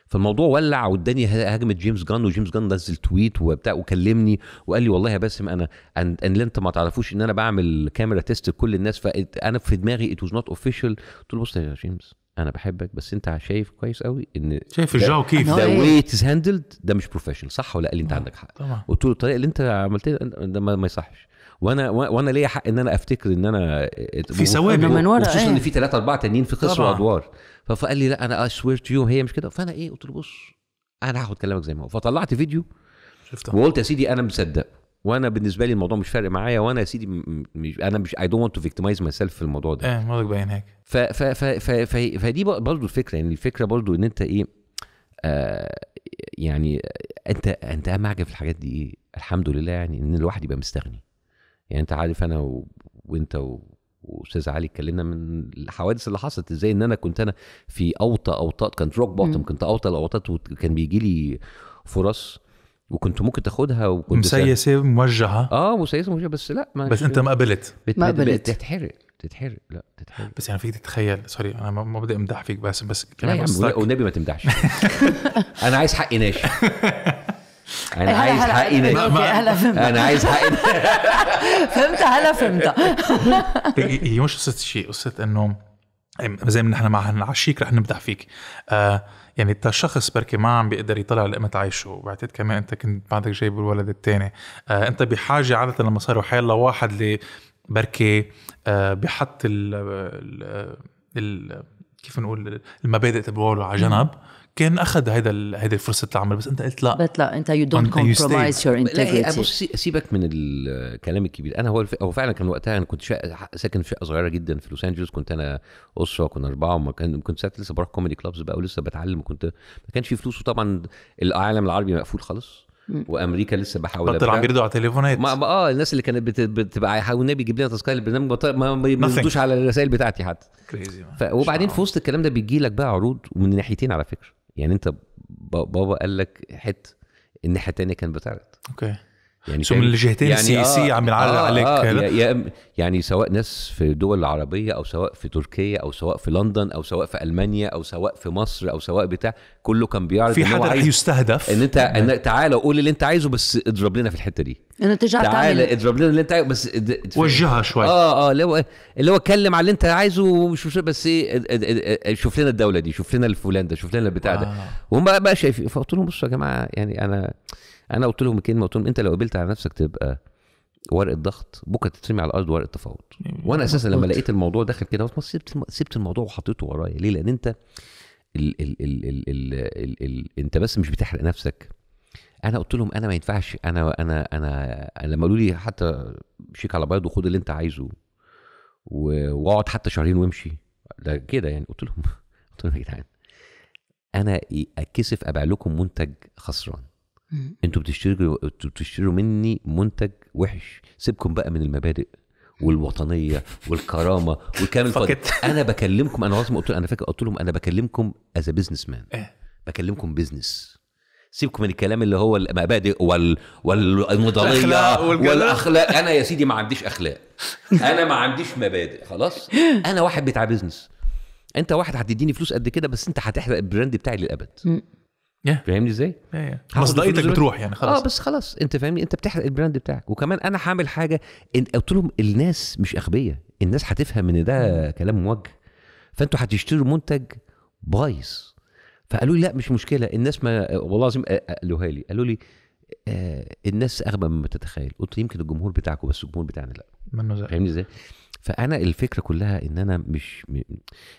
فالموضوع ولع والدنيا هجمت جيمس جان وجيمس جان نزل تويت وبتاع وكلمني وقال لي والله يا باسم انا ان, أن انت ما تعرفوش ان انا بعمل كاميرا تيست لكل الناس فانا في دماغي ات واز نوت اوفيشال قلت له بص يا جيمس انا بحبك بس انت شايف كويس قوي ان شايف الجو كيف ده واي از هاندلد ده مش بروفيشنال صح ولا قال لي انت آه، عندك حق قلت له الطريقه اللي انت عملتها ده ما يصحش وانا وانا ليا حق ان انا افتكر ان انا في ثواب من ورا خصوصا ان إيه. في ثلاثه اربعه تانيين في قصر وادوار فقال لي لا انا اشوير تو يو هي مش كده فانا ايه قلت له بص انا هاخد كلامك زي ما هو فطلعت فيديو شفتها وقلت يا سيدي انا مصدق وانا بالنسبه لي الموضوع مش فارق معايا وانا يا سيدي مش انا مش اي دونت ونت تو فيكتمايز ماي سيلف في الموضوع ده ايه الموضوع باين هيك فدي برضه الفكره يعني الفكره برضه ان انت ايه آه يعني انت انت اهم حاجه في الحاجات دي ايه الحمد لله يعني ان الواحد يبقى مستغني يعني انت عارف انا و... وانت و... واستاذ علي اتكلمنا من الحوادث اللي حصلت ازاي ان انا كنت انا في اوطى اوطات كانت روك بوتم كنت اوطى الاوطات وكان بيجي لي فرص وكنت ممكن تاخدها وكنت مسيسه موجهه اه مسيسه موجهه بس لا ما بس انت ما قبلت ما قبلت تتحرق تتحرق لا تتحرق بس يعني فيك تتخيل سوري انا ما بدي امدح فيك بس بس كمان لا يا عم والنبي ما تمدحش انا عايز حقي ناشف انا هلا عايز حقي ما هلا فهمت انا عايز حقي فهمت هلا فهمت هي مش قصه شيء قصه انه زي ما نحن مع عشيك رح نمدح فيك آه يعني انت شخص بركي ما عم بيقدر يطلع لقمة عيشه وبعتقد كمان انت كنت بعدك جايب الولد الثاني آه انت بحاجه عاده لما صاروا حيلا واحد اللي بركي آه بحط ال, ال, كيف نقول المبادئ تبعه على جنب كان اخذ هذا هذه الفرصه العمل بس انت قلت لا بس لا انت يو دونت كومبرومايز يور انتجريتي بص سيبك من الكلام الكبير انا هو هو فعلا كان وقتها انا كنت شا... ساكن في شقه صغيره جدا في لوس انجلوس كنت انا اسره كنا اربعه وما كان كنت ساعتها لسه بروح كوميدي كلابز بقى ولسه بتعلم وكنت ما كانش في فلوس وطبعا العالم العربي مقفول خالص وامريكا لسه بحاول بطل عم بيردوا على تليفونات ما اه الناس اللي كانت بت... بتبقى النبي بيجيب لنا تذكره البرنامج ما بيردوش على الرسائل بتاعتي حتى كريزي ف... وبعدين في وسط الكلام ده بيجي لك بقى عروض ومن ناحيتين على فكره يعني انت بابا قال لك حته الناحيه الثانيه كانت بتعرض اوكي يعني سو من الجهتين يعني السياسيه آه عم يعلق آه عليك آه يا يعني, يعني سواء ناس في دول العربيه او سواء في تركيا او سواء في لندن او سواء في المانيا او سواء في مصر او سواء بتاع كله كان بيعرض في حد رح يستهدف ان انت إن نعم. تعالى قول اللي انت عايزه بس اضرب لنا في الحته دي انا ترجع تعالى اضرب لنا اللي انت عايزه بس وجهها شوي اه اه اللي هو اللي هو اتكلم على اللي انت عايزه شوف بس ايه شوف لنا الدوله دي شوف لنا الفلان ده شوف لنا البتاع ده آه. وهم بقى شايفين فقلت لهم بصوا يا جماعه يعني انا انا قلت لهم كلمه قلت لهم انت لو قبلت على نفسك تبقى ورقه ضغط بكره تترمي على الارض ورقه تفاوض وانا اساسا لما لقيت الموضوع داخل كده سبت سبت الموضوع وحطيته ورايا ليه لان انت ال ال ال ال ال ال ال انت بس مش بتحرق نفسك انا قلت لهم انا ما ينفعش انا انا انا لما قالوا لي حتى شيك على بيض وخد اللي انت عايزه واقعد حتى شهرين وامشي ده كده يعني قلت لهم قلت لهم يا جدعان انا اتكسف ابيع لكم منتج خسران انتوا بتشتروا انتوا بتشتروا مني منتج وحش سيبكم بقى من المبادئ والوطنيه والكرامه والكلام الفاضي انا بكلمكم انا لازم قلت انا فاكر قلت لهم انا بكلمكم از بزنس مان بكلمكم بزنس سيبكم من الكلام اللي هو المبادئ وال... والنضاليه والاخلاق انا يا سيدي ما عنديش اخلاق انا ما عنديش مبادئ خلاص انا واحد بتاع بزنس انت واحد هتديني فلوس قد كده بس انت هتحرق البراند بتاعي للابد yeah. فاهمني ازاي؟ yeah, yeah. مصداقيتك بتروح يعني خلاص اه بس خلاص انت فاهمني انت بتحرق البراند بتاعك وكمان انا هعمل حاجه قلت لهم الناس مش اغبياء الناس هتفهم ان ده mm. كلام موجه فانتوا هتشتروا منتج بايظ فقالوا لي لا مش مشكله الناس ما والله العظيم قالوها لي قالوا لي آه الناس اغبى مما تتخيل قلت يمكن الجمهور بتاعكم بس الجمهور بتاعنا لا فاهمني ازاي؟ فانا الفكره كلها ان انا مش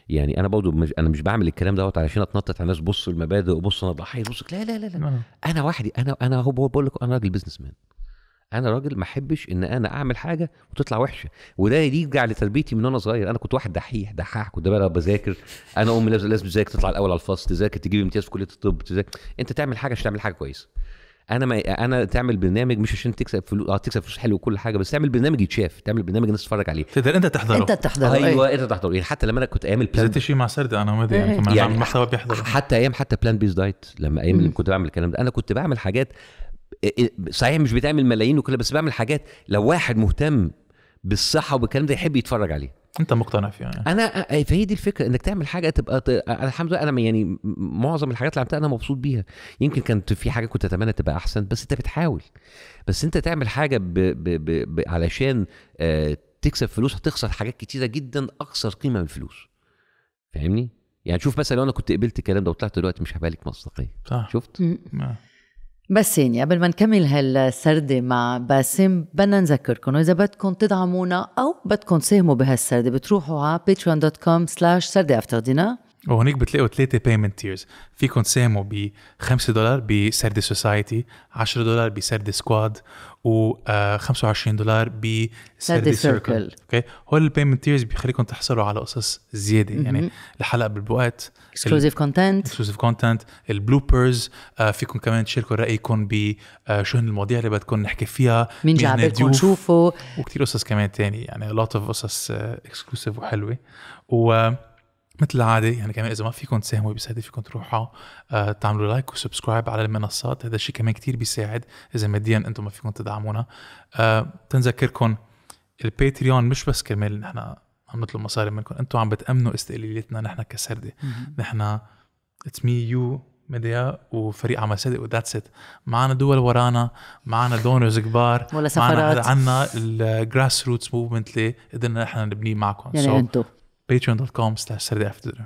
يعني انا برضه مش انا مش بعمل الكلام دوت علشان اتنطط على الناس بصوا المبادئ وبصوا انا ضحيه بصوا لا لا لا لا آه. انا وحدي انا انا هو بقول لك انا راجل بزنس مان انا راجل ما احبش ان انا اعمل حاجه وتطلع وحشه وده يرجع لتربيتي من وانا صغير انا كنت واحد دحيح دحاح كنت بقى بذاكر انا امي لازم لازم تذاكر تطلع الاول على الفصل تذاكر تجيب امتياز في كليه الطب تذاكر انت تعمل حاجه عشان تعمل حاجه كويسه انا ما انا تعمل برنامج مش عشان تكسب فلوس اه تكسب فلوس حلو وكل حاجه بس تعمل برنامج يتشاف تعمل برنامج الناس تتفرج عليه تقدر انت تحضره انت تحضره ايوه إيه. انت تحضره يعني حتى لما انا كنت ايام البلان زدت شيء مع سردة انا ادري إيه، يعني كمان يعني بيحضر حتى ايام حتى بلان بيز دايت لما ايام اللي كنت بعمل الكلام ده انا كنت بعمل حاجات صحيح مش بتعمل ملايين وكده بس بعمل حاجات لو واحد مهتم بالصحه وبالكلام ده يحب يتفرج عليه انت مقتنع فيها يعني. انا فهي دي الفكره انك تعمل حاجه تبقى ت... الحمد لله انا يعني معظم الحاجات اللي عملتها انا مبسوط بيها يمكن كانت في حاجه كنت اتمنى تبقى احسن بس انت بتحاول بس انت تعمل حاجه ب... ب... ب... ب... علشان آه، تكسب فلوس هتخسر حاجات كتيره جدا اكثر قيمه من الفلوس فاهمني يعني شوف مثلا لو انا كنت قبلت الكلام ده وطلعت دلوقتي مش هبقى لك مصداقيه شفت بسيني قبل ما نكمل هالسردة مع باسم بدنا نذكركم إذا بدكم تدعمونا أو بدكم تساهموا بهالسردة بتروحوا على patreon.com slash سردة after dinner وهونيك بتلاقوا ثلاثة بيمنت تيرز فيكم تساهموا ب 5 دولار بسرد سوسايتي 10 دولار بسرد سكواد و 25 آه، دولار بسرد سيركل اوكي هول البيمنت تيرز بيخليكم تحصلوا على قصص زياده يعني الحلقه بالبوقت اكسكلوزيف كونتنت اكسكلوزيف كونتنت البلوبرز فيكم كمان تشاركوا رايكم بشو آه، هن المواضيع اللي بدكم نحكي فيها مين جاي بدكم تشوفوا وكثير قصص كمان ثانية يعني لوت اوف قصص اكسكلوسيف آه، وحلوه و مثل العادة يعني كمان إذا ما فيكم تساهموا بيساعد فيكم تروحوا آه، تعملوا لايك وسبسكرايب على المنصات هذا الشيء كمان كتير بيساعد إذا ماديا أنتم ما فيكم تدعمونا آه، تنذكركم الباتريون مش بس كرمال نحن عم نطلب مصاري منكم أنتم عم بتأمنوا استقلاليتنا نحن كسردة نحن اتس مي يو ميديا وفريق عمل صادق وذاتس ات معنا دول ورانا معنا دونرز كبار ولا سفرات معنا عنا الجراس روتس موفمنت اللي قدرنا نحن نبنيه معكم يعني so انتم patreon.com slash saturday after dinner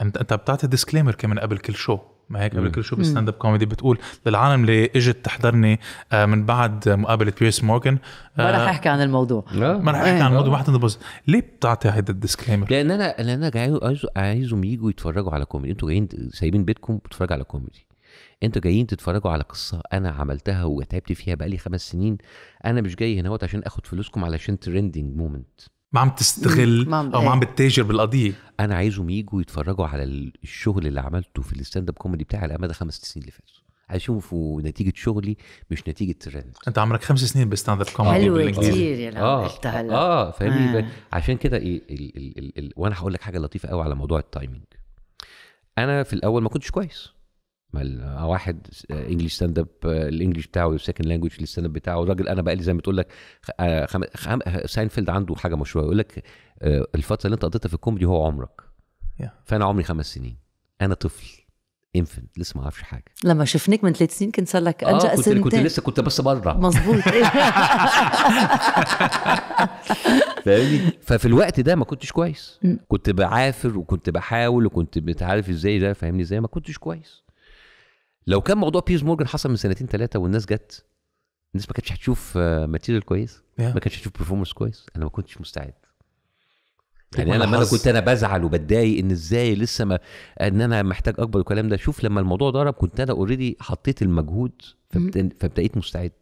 انت انت بتعطي ديسكليمر كمان قبل كل شو ما هيك قبل كل شو بالستاند اب كوميدي بتقول للعالم اللي اجت تحضرني آه، من بعد مقابله بيرس مورجان آه، ما رح احكي عن الموضوع ما رح احكي عن الموضوع ما حتنبز ليه بتعطي هيدا الديسكليمر؟ لان انا لان انا عايز عايزهم يجوا يتفرجوا على كوميدي انتوا جايين سايبين بيتكم بتتفرجوا على كوميدي انتوا جايين تتفرجوا على قصه انا عملتها وتعبت فيها بقالي خمس سنين انا مش جاي هنا عشان اخد فلوسكم علشان ترندنج مومنت ما عم تستغل ما عم او ما عم إيه. بتتاجر بالقضيه انا عايزهم يجوا يتفرجوا على الشغل اللي عملته في الستاند اب كوميدي بتاعي على مدى خمس سنين اللي فاتوا هيشوفوا نتيجه شغلي مش نتيجه ترند انت عمرك خمس سنين بستاند اب كوميدي حلوه كتير يا آه. هلا اه فاهمني آه. عشان كده ايه ال ال ال ال وانا هقول لك حاجه لطيفه قوي على موضوع التايمينج انا في الاول ما كنتش كويس ما آه، واحد انجلش ستاند اب الانجلش بتاعه سكند لانجوج الستاند اب بتاعه الراجل انا بقالي زي ما تقول لك آه، خم... خم... ساينفيلد آه، عنده حاجه مشهوره يقول لك الفتره اللي انت قضيتها في الكوميدي هو عمرك yeah. فانا عمري خمس سنين انا طفل انفنت لسه ما اعرفش حاجه لما شفناك من ثلاث سنين كنت صار لك انجا آه كنت, كنت لسه كنت بس بره مظبوط فاهمني ففي الوقت ده ما كنتش كويس كنت بعافر وكنت بحاول وكنت بتعرف عارف ازاي ده فاهمني ازاي ما كنتش كويس لو كان موضوع بيرز مورجان حصل من سنتين ثلاثه والناس جت الناس ما كانتش هتشوف ماتيريال آه، كويس yeah. ما كانتش هتشوف برفورمانس كويس انا ما كنتش مستعد طيب يعني انا لما انا كنت انا بزعل وبتضايق ان ازاي لسه ما ان انا محتاج اكبر والكلام ده شوف لما الموضوع ضرب كنت انا اوريدي حطيت المجهود فابتديت مستعد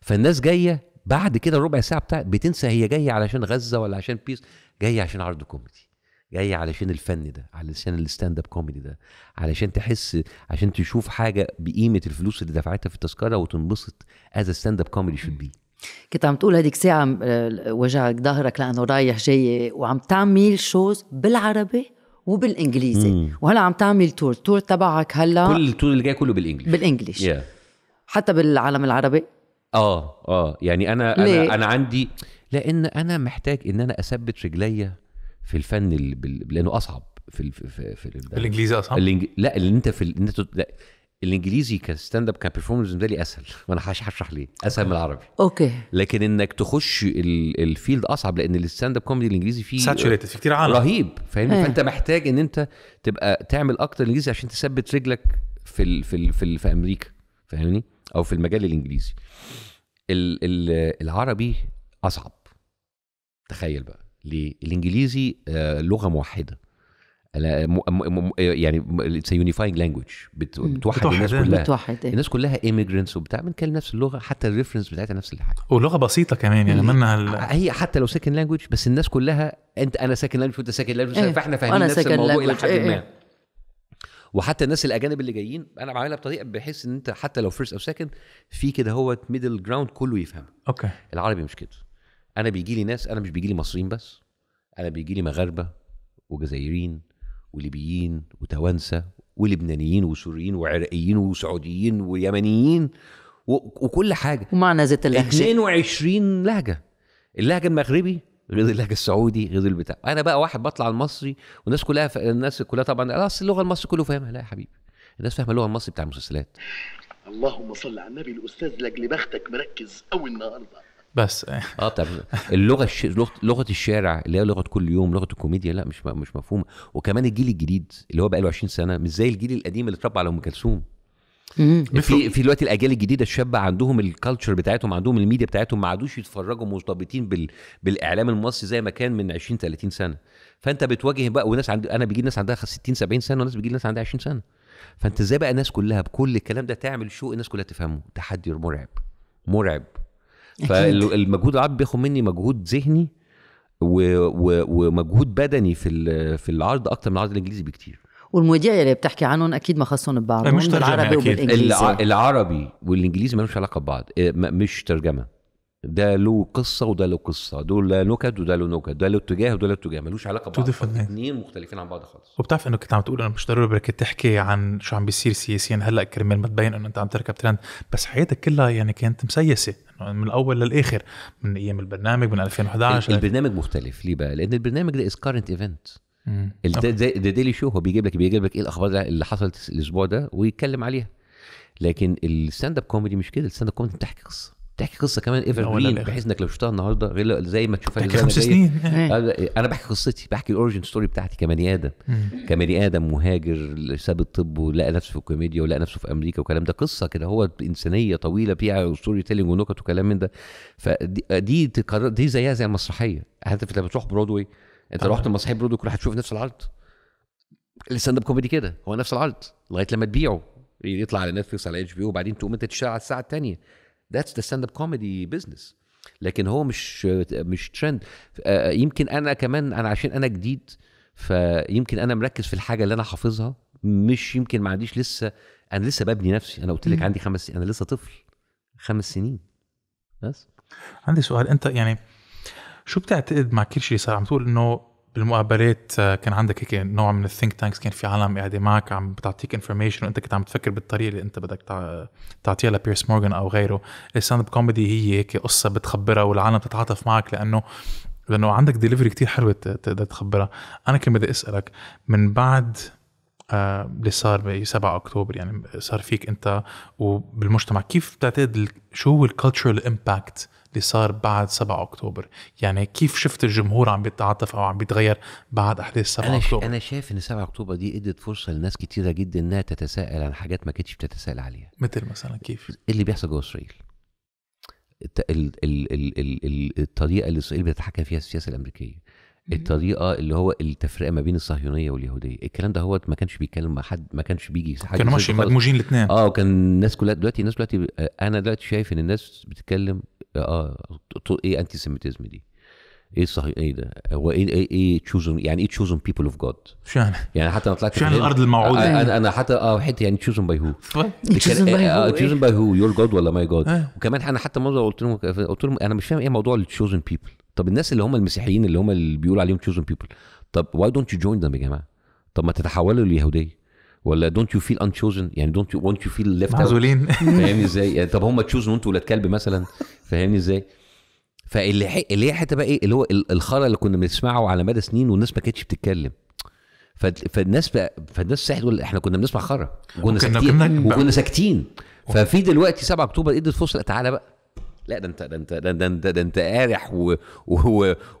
فالناس جايه بعد كده الربع ساعه بتاع بتنسى هي جايه علشان غزه ولا عشان بيس جايه عشان عرض كوميدي جاي علشان الفن ده علشان الستاند اب كوميدي ده علشان تحس عشان تشوف حاجه بقيمه الفلوس اللي دفعتها في التذكره وتنبسط از ستاند اب كوميدي شود بي كنت عم تقول هذيك ساعة آه، وجعك ظهرك لأنه رايح جاي وعم تعمل شوز بالعربي وبالإنجليزي مم. وهلا عم تعمل تور التور تبعك هلا كل التور اللي جاي كله بالانجليزي بالانجليزي yeah. حتى بالعالم العربي اه اه يعني أنا ليه؟ أنا أنا عندي لأن أنا محتاج إن أنا أثبت رجليا في الفن اللي لانه اصعب في ال... في, في ال... الانجليزي اصعب الانج... لا اللي انت في انت لا. الانجليزي كستاند اب كبرفورمنس بالنسبه لي اسهل وانا هشرح ليه اسهل من العربي اوكي لكن انك تخش الفيلد اصعب لان الستاند اب كوميدي الانجليزي فيه ساتشوريتد في كتير عالم رهيب فاهمني إيه. فانت محتاج ان انت تبقى تعمل اكتر انجليزي عشان تثبت رجلك في ال في ال في, ال في امريكا فاهمني او في المجال الانجليزي ال ال العربي اصعب تخيل بقى ليه؟ الانجليزي آه، لغه موحده يعني اتس يونيفاينج لانجوج بتوحد الناس كلها بتوحد الناس كلها ايميجرنتس وبتاع بنتكلم نفس اللغه حتى الريفرنس بتاعتها نفس الحاجه ولغه بسيطه كمان يعني منها ال... هي حتى لو سكن لانجوج بس الناس كلها انت انا ساكن لانجوج وانت ساكن لانجوج إيه؟ فاحنا فاهمين نفس الموضوع الى حد إيه، ما إيه. وحتى الناس الاجانب اللي جايين انا بعملها بطريقه بحيث ان انت حتى لو فيرست او سكند في كده هو ميدل جراوند كله يفهم اوكي العربي مش كده انا بيجي لي ناس انا مش بيجي لي مصريين بس انا بيجي لي مغاربه وجزائريين وليبيين وتوانسه ولبنانيين وسوريين وعراقيين وسعوديين ويمنيين وكل حاجه ومعنى ذات اللهجه 22 لهجه اللهجه المغربي غير اللهجه السعودي غير البتاع انا بقى واحد بطلع المصري والناس كلها ف... الناس كلها طبعا اصل اللغه المصري كله فاهمها لا يا حبيبي الناس فاهمه اللغه المصري بتاع المسلسلات اللهم صل على النبي الاستاذ لاجل بختك مركز قوي النهارده بس اه طب اللغه الش... لغه الشارع اللي هي لغه كل يوم لغه الكوميديا لا مش مش مفهومه وكمان الجيل الجديد اللي هو بقى له 20 سنه مش زي الجيل القديم اللي اتربى على ام كلثوم في في دلوقتي الاجيال الجديده الشابه عندهم الكالتشر بتاعتهم عندهم الميديا بتاعتهم ما عادوش يتفرجوا مرتبطين بال... بالاعلام المصري زي ما كان من 20 30 سنه فانت بتواجه بقى وناس عند انا بيجي ناس عندها 60 70 سنه وناس بيجي ناس عندها 20 سنه فانت ازاي بقى الناس كلها بكل الكلام ده تعمل شو الناس كلها تفهمه تحدي مرعب مرعب فالمجهود العرض بياخد مني مجهود ذهني ومجهود بدني في في العرض اكتر من العرض الانجليزي بكتير والمواضيع اللي بتحكي عنهم اكيد ما خصهم ببعض مش بالعربي وبالانجليزي العربي والانجليزي ملوش علاقه ببعض إيه، مش ترجمه ده له قصه وده له قصه دول نكت وده له نكت ده له اتجاه وده له اتجاه ملوش علاقه ببعض اثنين مختلفين عن بعض خالص وبتعرف انه كنت عم تقول انه مش ضروري بدك تحكي عن شو عم بيصير سياسيا هلا كرمال ما تبين انه انت عم تركب ترند بس حياتك كلها يعني كانت مسيسه من الاول للاخر من ايام البرنامج من 2011 البرنامج مختلف ليه بقى؟ لان البرنامج ده از كارنت ايفنت ده ديلي شو هو بيجيب لك بيجيب لك ايه الاخبار اللي حصلت الاسبوع ده ويتكلم عليها لكن الستاند اب كوميدي مش كده الستاند اب كوميدي بتحكي قصه تحكي قصه كمان ايفر جرين بحيث انك لو شفتها النهارده غير زي ما تشوفها تحكي خمس سنين إيه. انا بحكي قصتي بحكي الاوريجن ستوري بتاعتي كبني ادم كبني ادم مهاجر ساب الطب ولقى نفسه في الكوميديا ولقى نفسه في امريكا والكلام ده قصه كده هو انسانيه طويله فيها ستوري تيلينج ونكت وكلام من ده فدي دي دي زيها زي المسرحيه انت لما تروح برودواي انت رحت المسرحيه آه. برودواي كل هتشوف نفس العرض الستاند اب كوميدي كده هو نفس العرض لغايه لما تبيعه يطلع على نتفلكس على اتش بي وبعدين تقوم انت تشتغل على الساعه الثانيه ذاتس ذا ستاند اب كوميدي بزنس لكن هو مش مش ترند آه، آه، يمكن انا كمان انا عشان انا جديد فيمكن انا مركز في الحاجه اللي انا حافظها مش يمكن ما عنديش لسه انا لسه ببني نفسي انا قلت لك عندي خمس سنين. انا لسه طفل خمس سنين بس عندي سؤال انت يعني شو بتعتقد مع كل شيء صار عم تقول انه بالمقابلات آه، كان عندك هيك نوع من الثينك تانكس كان في عالم قاعده معك عم بتعطيك انفورميشن وانت كنت عم تفكر بالطريقه اللي انت بدك تعطيها لبيرس مورغان او غيره الستاند اب كوميدي هي هيك قصه بتخبرها والعالم بتتعاطف معك لانه لانه عندك ديليفري كتير حلوه تقدر تخبرها انا كنت بدي اسالك من بعد آه، اللي صار ب 7 اكتوبر يعني صار فيك انت وبالمجتمع كيف بتعتقد شو هو الكالتشرال امباكت اللي صار بعد 7 اكتوبر يعني كيف شفت الجمهور عم بيتعاطف او عم بيتغير بعد احداث 7 أنا اكتوبر انا شايف ان 7 اكتوبر دي ادت فرصه لناس كتيره جدا انها تتساءل عن حاجات ما كانتش بتتساءل عليها مثل مثلا كيف اللي بيحصل جوه اسرائيل الطريقه اللي اسرائيل بتتحكم فيها السياسه الامريكيه الطريقه اللي هو التفرقه ما بين الصهيونيه واليهوديه الكلام ده هو ما كانش بيتكلم مع حد ما كانش بيجي حد كانوا ماشيين مدموجين الاثنين اه وكان الناس كلها دلوقتي الناس دلوقتي آه، انا دلوقتي شايف ان الناس بتتكلم اه, آه، ايه انتي سيميتيزم دي ايه الصهيونيه ايه ده هو ايه ايه, إيه تشوزن يعني ايه تشوزن بيبل اوف جاد شان يعني حتى انا طلعت شان الارض الموعوده آه، انا يعني. انا حتى اه حته يعني تشوزن باي هو تشوزن باي هو يور جاد ولا ماي جاد وكمان انا حتى مره قلت لهم قلت لهم انا مش فاهم ايه موضوع التشوزن بيبل طب الناس اللي هم المسيحيين اللي هم اللي بيقولوا عليهم تشوزن بيبل طب واي دونت يو جوين ذم يا جماعه طب ما تتحولوا لليهوديه ولا دونت يو فيل ان تشوزن يعني دونت يو وونت يو فيل ليفت معزولين فاهمني ازاي يعني طب هم تشوزن وانتوا ولاد كلب مثلا فاهمني ازاي فاللي حي... اللي هي حته بقى ايه اللي هو الخرا اللي كنا بنسمعه على مدى سنين والناس ما كانتش بتتكلم ف... فالناس بقى فالناس صحيح تقول احنا كنا بنسمع خرا وكنا ساكتين وكنا ساكتين ففي دلوقتي 7 اكتوبر ادت إيه فرصه تعالى بقى لا ده انت ده انت ده انت ده انت قارح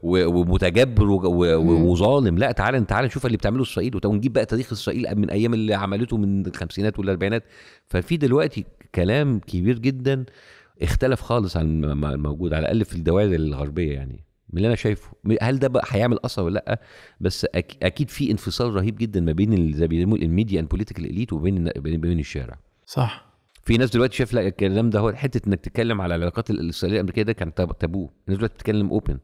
ومتجبر وظالم لا تعال تعال نشوف اللي بتعمله اسرائيل ونجيب بقى تاريخ اسرائيل من ايام اللي عملته من الخمسينات والاربعينات ففي دلوقتي كلام كبير جدا اختلف خالص عن الموجود على الاقل في الدوائر الغربيه يعني من اللي انا شايفه هل ده بقى هيعمل اثر ولا لا بس اكيد في انفصال رهيب جدا ما بين زي ما بيسموه الميديا اند بوليتيكال اليت وبين بين الشارع صح في ناس دلوقتي شايف لا الكلام ده هو حته انك تتكلم على العلاقات الاسرائيليه الامريكيه ده كان تابوه الناس دلوقتي بتتكلم اوبن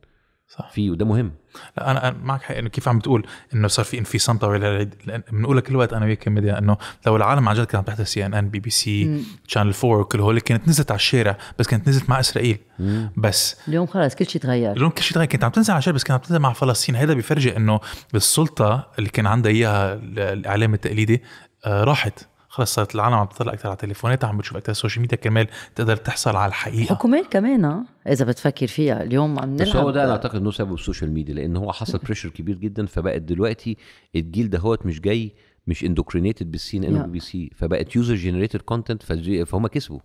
صح في وده مهم لا انا معك حق انه كيف عم بتقول انه صار في انفصام طويل بنقولها كل وقت انا وياك كميديا انه لو العالم عن جد كانت تحت سي ان ان بي بي سي شانل 4 وكل هول كانت نزلت على الشارع بس كانت نزلت مع اسرائيل مم. بس اليوم خلص كل شيء تغير اليوم كل شيء تغير كانت عم تنزل على الشارع بس كانت عم تنزل مع فلسطين هذا بيفرجي انه السلطه اللي كان عندها اياها الاعلام التقليدي آه راحت خلص صارت العالم عم تطلع اكثر على التليفونات عم بتشوف اكثر السوشيال ميديا كمان تقدر تحصل على الحقيقه حكومات كمان اه اذا بتفكر فيها اليوم عم نلعب بس هو ده انا اعتقد انه سبب السوشيال ميديا لان هو حصل بريشر كبير جدا فبقت دلوقتي الجيل ده هوت مش جاي مش اندوكرينيتد بالسين ان بي سي فبقت يوزر جنريتد كونتنت فهم كسبوا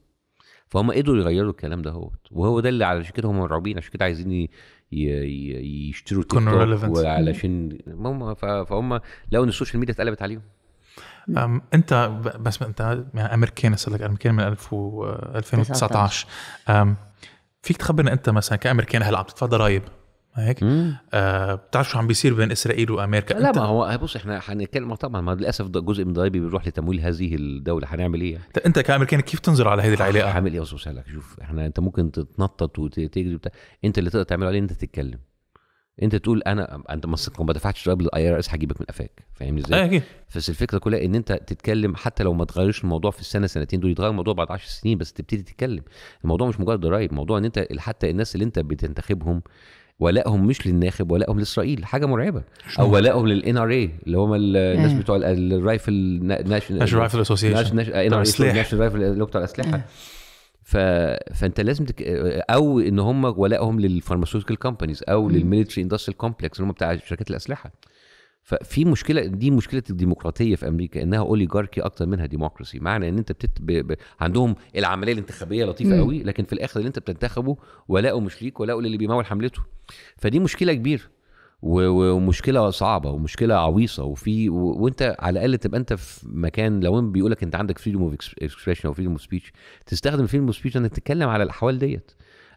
فهم قدروا يغيروا الكلام ده هوت وهو ده اللي علشان كده هم مرعوبين عشان كده عايزين يشتروا تيك توك وعلشان فهم لقوا ان السوشيال ميديا اتقلبت عليهم انت بس انت يعني امريكاني صار لك امريكاني من 2019 فيك تخبرنا انت مثلا كامريكاني هلا عم تدفع ضرائب هيك آه بتعرف شو عم بيصير بين اسرائيل وامريكا لا ما هو بص احنا حنتكلم طبعا ما للاسف جزء من ضرائبي بيروح لتمويل هذه الدوله هنعمل ايه طيب انت كامريكان كيف تنظر على هذه العلاقه؟ هعمل ايه يا استاذ شوف احنا انت ممكن تتنطط وتجري انت اللي تقدر تعمله عليه انت تتكلم انت تقول انا انت ما دفعتش ضرايب للاي ار اس هجيبك من قفاك فاهمني ازاي؟ أيوة، اكيد بس الفكره كلها ان انت تتكلم حتى لو ما تغيرش الموضوع في السنه سنتين دول يتغير الموضوع بعد 10 سنين بس تبتدي تتكلم الموضوع مش مجرد ضرايب الموضوع ان انت حتى الناس اللي انت بتنتخبهم ولائهم مش للناخب ولائهم لاسرائيل حاجه مرعبه او ولائهم للان ار اي اللي هم أيوة. الناس بتوع الرايفل ناشونال رايفل اسوسيشن ناشونال رايفل اللي بتوع الاسلحه أيوة. ف... فانت لازم تك... او ان هم ولائهم للفارماسيوتيكال كومبانيز او للميلتري اندستريال كومبلكس اللي هم بتاع شركات الاسلحه ففي مشكله دي مشكله الديمقراطيه في امريكا انها اوليجاركي اكتر منها ديموكراسي معنى ان انت بتت... ب... ب... عندهم العمليه الانتخابيه لطيفه قوي لكن في الاخر اللي انت بتنتخبه ولاؤه مش ليك ولاؤه للي بيمول حملته فدي مشكله كبيره ومشكله صعبه ومشكله عويصه وفي وانت على الاقل تبقى انت في مكان لو بيقول لك انت عندك فريدم اوف اكسبريشن او فريدم اوف سبيتش تستخدم فريدم اوف سبيتش انك تتكلم على الاحوال ديت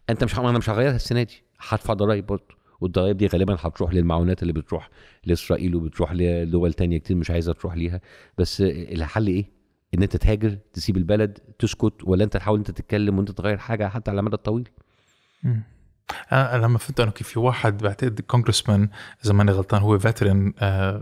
انت مش انا مش هغيرها السنه دي هدفع ضرايب برضه والضرايب دي غالبا هتروح للمعونات اللي بتروح لاسرائيل وبتروح لدول تانية كتير مش عايزه تروح ليها بس الحل ايه؟ ان انت تهاجر تسيب البلد تسكت ولا انت تحاول انت تتكلم وانت تغير حاجه حتى على المدى الطويل؟ آه، انا لما فهمت انه في واحد بعتقد كونغرسمان اذا ماني غلطان هو فاترن آه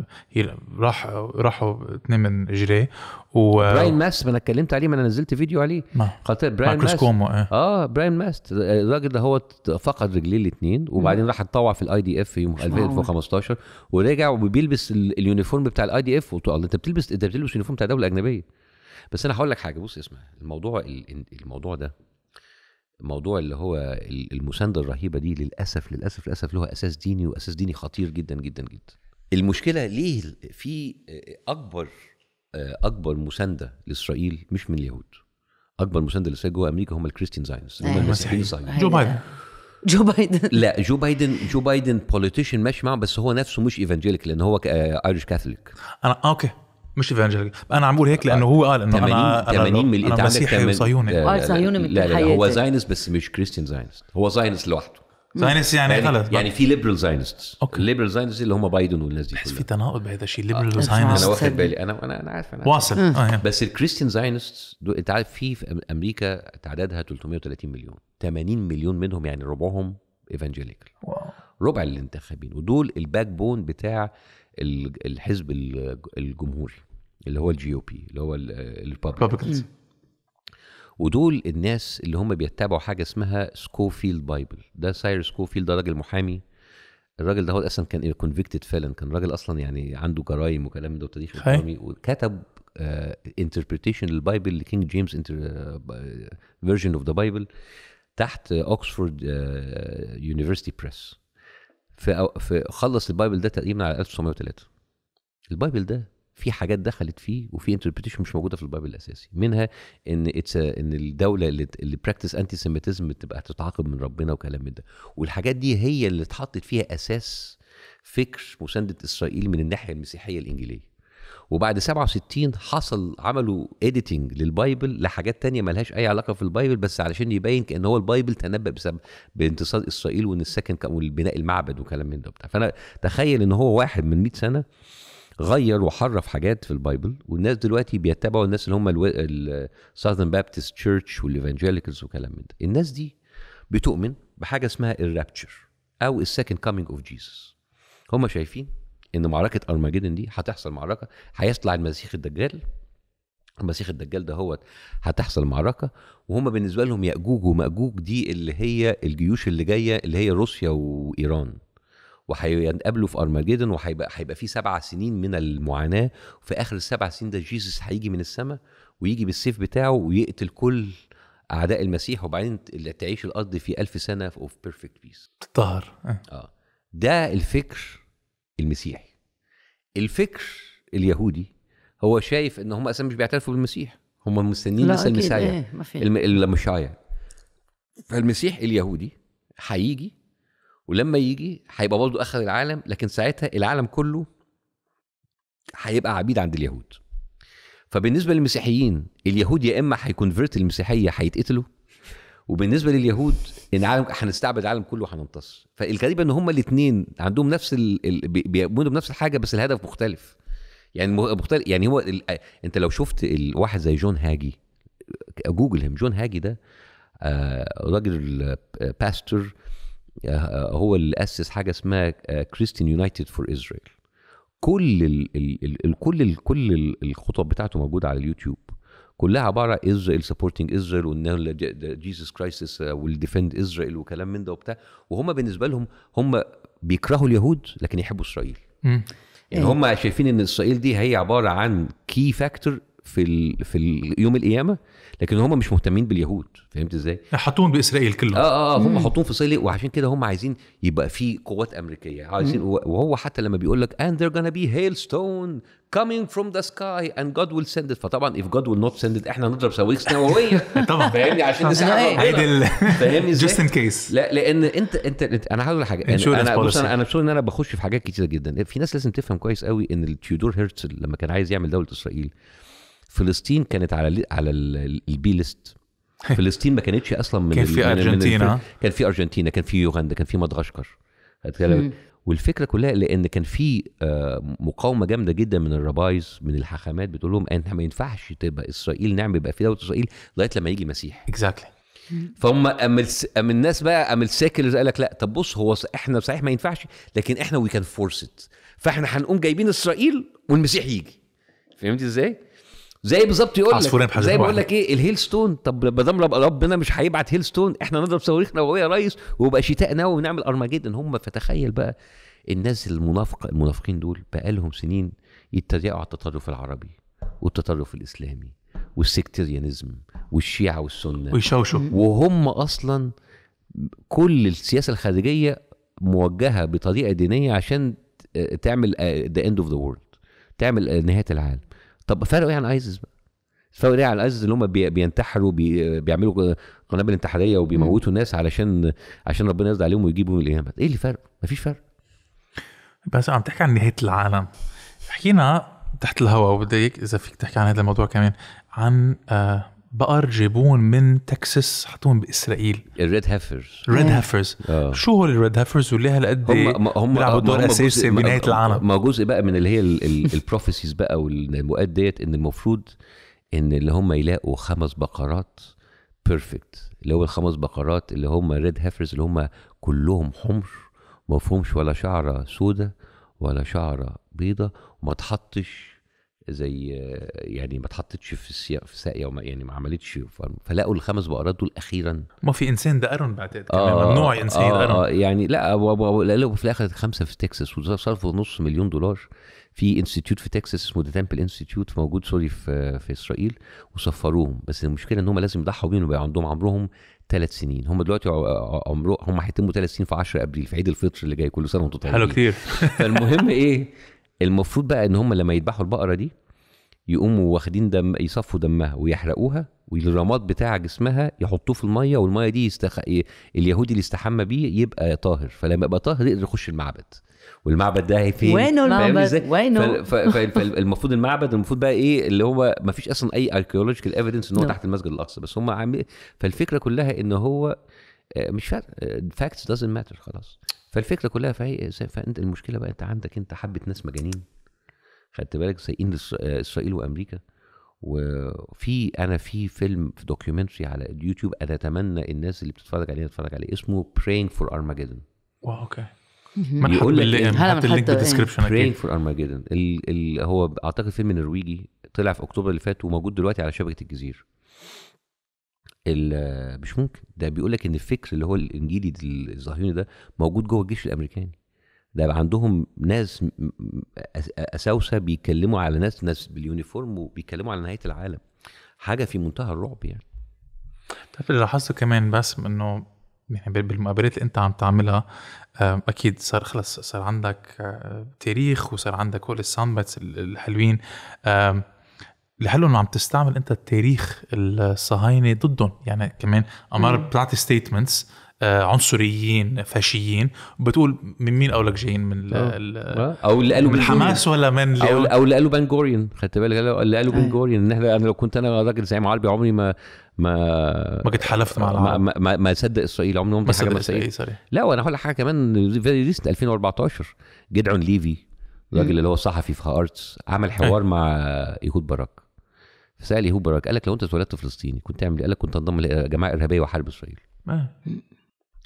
راح راحوا اثنين من جري و آه، براين ماست ما انا اتكلمت عليه ما انا نزلت فيديو عليه قلت براين ماست كومو إيه. اه, براين ماست الراجل ده هو فقد رجليه الاثنين وبعدين راح اتطوع في الاي دي اف في يوم 2015 ورجع وبيلبس اليونيفورم بتاع الاي دي اف انت بتلبس انت بتلبس اليونيفورم بتاع دوله اجنبيه بس انا هقول لك حاجه بص اسمع الموضوع الموضوع ده موضوع اللي هو المسانده الرهيبه دي للاسف للاسف للاسف له اساس ديني واساس ديني خطير جدا جدا جدا المشكله ليه في اكبر آه، اكبر مسانده لاسرائيل مش من اليهود اكبر مسانده لاسرائيل جوه امريكا هم الكريستيان زاينس هم أيوة. المسيحيين الصهيونيين جو بايدن أيوة. جو بايدن لا جو بايدن جو بايدن بوليتيشن ماشي معه بس هو نفسه مش ايفانجيليك لان هو ايرش كاثوليك آه، انا آه، اوكي مش ايفانجيلي انا عم بقول هيك لانه هو قال انه 80 انا 80 من انت عندك 80 صهيوني اه, آه، صهيوني من لا, لا, لا هو زاينست بس مش كريستيان زاينست هو زاينست لوحده زاينست يعني, يعني غلط يعني, يعني في ليبرال زاينست اوكي الليبرال زاينست اللي هم بايدن والناس دي بحس في تناقض بهذا الشيء ليبرال آه. زاينست انا واخد بالي انا انا انا عارف انا واصل آه، بس الكريستيان زاينست انت عارف في امريكا تعدادها 330 مليون 80 مليون منهم يعني ربعهم ايفانجيليكال ربع الانتخابين ودول الباك بون بتاع الحزب الجمهوري اللي هو الجي او بي اللي هو البابليكانز ودول الناس اللي هم بيتبعوا حاجه اسمها سكوفيلد بايبل ده ساير سكوفيلد ده راجل محامي الراجل ده هو اصلا كان كونفيكتد فعلا كان راجل اصلا يعني عنده جرايم وكلام ده وتاريخ اقلامي وكتب انتربريتيشن آه، للبايبل لكينج جيمس فيرجن اوف ذا بايبل تحت اوكسفورد يونيفرسيتي بريس في, أو في خلص البايبل ده تقريبا على 1903 البايبل ده في حاجات دخلت فيه وفي انتربريتيشن مش موجوده في البايبل الاساسي منها ان اتس ان الدوله اللي اللي براكتس انتي سيميتيزم تبقى هتتعاقب من ربنا وكلام من ده والحاجات دي هي اللي اتحطت فيها اساس فكر مسانده اسرائيل من الناحيه المسيحيه الانجيليه وبعد 67 حصل عملوا اديتنج للبايبل لحاجات تانية ملهاش اي علاقه في البايبل بس علشان يبين كان هو البايبل تنبأ بسبب بانتصار اسرائيل وان السكن والبناء المعبد وكلام من ده وبتاع فانا تخيل ان هو واحد من 100 سنه غير وحرف حاجات في البايبل والناس دلوقتي بيتبعوا الناس اللي هم الساذرن بابتست تشيرش والايفانجيليكالز وكلام من ده الناس دي بتؤمن بحاجه اسمها الرابتشر او السكند كامينج اوف جيسس هم شايفين ان معركه ارماجدن دي هتحصل معركه هيطلع المسيح الدجال المسيح الدجال ده هو هتحصل معركه وهم بالنسبه لهم ياجوج وماجوج دي اللي هي الجيوش اللي جايه اللي هي روسيا وايران وهيقابلوا في ارماجدن وهيبقى هيبقى في سبع سنين من المعاناه وفي اخر السبع سنين ده جيسس هيجي من السماء ويجي بالسيف بتاعه ويقتل كل اعداء المسيح وبعدين تعيش الارض في ألف سنه اوف بيرفكت بيس تطهر اه ده الفكر المسيحي الفكر اليهودي هو شايف ان هم اصلا مش بيعترفوا بالمسيح هم مستنيين لسه المسيح إيه، المشايع فالمسيح اليهودي هيجي ولما يجي هيبقى برضه اخر العالم لكن ساعتها العالم كله هيبقى عبيد عند اليهود فبالنسبه للمسيحيين اليهود يا اما هيكونفرت المسيحيه هيتقتلوا وبالنسبه لليهود ان عالم هنستعبد العالم كله وهننتصر فالغريب ان هم الاثنين عندهم نفس ال... بيؤمنوا بنفس الحاجه بس الهدف مختلف يعني مختلف يعني هو ال... انت لو شفت الواحد زي جون هاجي جوجل هم جون هاجي ده آه، راجل باستر آه، آه، هو اللي اسس حاجه اسمها كريستيان يونايتد فور اسرائيل كل ال... ال... ال... كل ال... كل الخطب بتاعته موجوده على اليوتيوب كلها عباره اسرائيل سبورتنج اسرائيل وان جيسس كرايسس ويل ديفند اسرائيل وكلام من ده وبتاع وهم بالنسبه لهم هم بيكرهوا اليهود لكن يحبوا اسرائيل يعني هم شايفين ان اسرائيل دي هي عباره عن كي فاكتور في ال... في ال... يوم القيامه لكن هم مش مهتمين باليهود فهمت ازاي حطوهم باسرائيل كلهم اه اه, آه، هم حطوهم في صلي وعشان كده هم عايزين يبقى في قوات امريكيه عايزين مم. وهو حتى لما بيقول لك and they're gonna be hailstone coming from the sky and God will send it فطبعا if God will not send it احنا نضرب صواريخ نوويه طبعا فاهمني عشان نسحب عدل فاهمني ازاي جست ان كيس لا لان انت انت, انت انا هقول حاجه انا انا بص انا انا ان انا بخش في حاجات كتيره جدا في ناس لازم تفهم كويس قوي ان تيودور هيرتزل لما كان عايز يعمل دوله اسرائيل فلسطين كانت على على البي ليست فلسطين ما كانتش اصلا من كان في ارجنتينا كان في ارجنتينا كان في يوغندا كان في مدغشقر والفكره كلها لان كان في آه، مقاومه جامده جدا من الربايز من الحاخامات بتقول لهم احنا ما ينفعش تبقى اسرائيل نعمل يبقى في دوله اسرائيل لغايه لما يجي المسيح اكزاكتلي فهم أم الناس بقى أم الساكلز قال لك لا طب بص هو احنا صحيح ما ينفعش لكن احنا وي كان فورس ات فاحنا هنقوم جايبين اسرائيل والمسيح يجي فهمت ازاي؟ زي بالظبط يقول لك زي بيقول لك ايه الهيل ستون طب ما دام ربنا مش هيبعت هيل ستون احنا نضرب صواريخ نوويه يا ريس ويبقى شتاء نووي ونعمل ارماجيدن هم فتخيل بقى الناس المنافقه المنافقين دول بقى لهم سنين يتريقوا على التطرف العربي والتطرف الاسلامي والسكتيريانزم والشيعه والسنه ويشوشوا وهم اصلا كل السياسه الخارجيه موجهه بطريقه دينيه عشان تعمل ذا اند اوف ذا وورلد تعمل آه، نهايه العالم طب فرقوا ايه عن ايزيس بقى فرقوا ايه عن ايزيس اللي هم بينتحروا بي بيعملوا قنابل انتحاريه وبيموتوا الناس علشان عشان ربنا يرضى عليهم ويجيبوا القيامه ايه اللي فرق مفيش فرق بس عم تحكي عن نهايه العالم حكينا تحت الهواء وبدي اذا فيك تحكي عن هذا الموضوع كمان عن آه بقر جابوهم من تكساس حطوهم باسرائيل الريد هافرز الريد هافرز شو هول الريد هافرز وليه هالقد هم هم بيلعبوا دور اساسي بنهايه العالم ما جزء بقى من اللي هي البروفيسيز بقى والنبوءات ديت ان المفروض ان اللي هم يلاقوا خمس بقرات بيرفكت اللي هو الخمس بقرات اللي هم ريد هافرز اللي هم كلهم حمر ما فيهمش ولا شعره سودة ولا شعره بيضة وما تحطش زي يعني ما اتحطتش في السياق في ساقيه وما يعني ما عملتش فلقوا الخمس بقرات دول اخيرا ما في انسان ده ارن بعتقد آه ممنوع انسان آه آه يعني لا لقوا في الاخر خمسه في تكساس وصرفوا نص مليون دولار في انستيتيوت في تكساس اسمه ذا تمبل انستيتيوت موجود سوري في في اسرائيل وصفروهم بس المشكله ان هم لازم يضحوا بيهم ويبقى عندهم عمرهم ثلاث سنين هم دلوقتي عمرهم هم هيتموا ثلاث سنين في 10 ابريل في عيد الفطر اللي جاي كل سنه وانتم طيبين حلو كتير فالمهم ايه المفروض بقى ان هم لما يذبحوا البقره دي يقوموا واخدين دم يصفوا دمها ويحرقوها والرماد بتاع جسمها يحطوه في الميه والميه دي يستخ... اليهودي اللي استحمى بيه يبقى طاهر فلما يبقى طاهر يقدر يخش المعبد والمعبد ده فين وينه المعبد وينه فالمفروض المعبد المفروض بقى ايه اللي هو ما فيش اصلا اي اركيولوجيكال ايفيدنس ان هو نعم. تحت المسجد الاقصى بس هم عامل فالفكره كلها ان هو آه، مش فارق فاكتس دازنت ماتر خلاص فالفكره كلها فهي فانت المشكله بقى انت عندك انت حبه ناس مجانين خدت بالك سايقين آه، اسرائيل وامريكا وفي انا في فيلم في دوكيومنتري على اليوتيوب انا اتمنى الناس اللي بتتفرج عليه تتفرج عليه اسمه praying for armageddon واو اوكي بنحط اللينك إيه. بالديسكربشن praying for armageddon ال ال هو اعتقد فيلم نرويجي طلع في اكتوبر اللي فات وموجود دلوقتي على شبكه الجزيره مش ممكن ده بيقول لك ان الفكر اللي هو الانجيلي الظهيري ده موجود جوه الجيش الامريكاني ده عندهم ناس اساوسه بيتكلموا على ناس ناس باليونيفورم وبيتكلموا على نهايه العالم حاجه في منتهى الرعب يعني طيب اللي لاحظته كمان بس انه يعني بالمقابلات اللي انت عم تعملها آه، اكيد صار خلص صار عندك آه، تاريخ وصار عندك كل الساوند الحلوين انه عم تستعمل انت التاريخ الصهاينه ضدهم يعني كمان امر بتعطي ستيتمنتس آه، عنصريين فاشيين بتقول من مين قولك جايين من ال آه. آه. او اللي قالوا من حماس ولا من او, أو اللي قالوا بنجوريون خدت بالك اللي قالوا إيه. بنجوريون ان احنا انا لو كنت انا راجل زعيم عربي عمري ما ما ما كنت حلفت مع العرب ما, ما, ما صدق اسرائيل عمري ما صدق اسرائيل لا وانا هقول لك حاجه كمان فيري ريسنت 2014 جدعون ليفي الراجل اللي هو صحفي في هارتس عمل حوار إيه. مع يهود باراك سال هوبر براك قال لك لو انت اتولدت فلسطيني كنت تعمل ايه؟ قال لك كنت انضم لجماعه ارهابيه وحرب اسرائيل آه.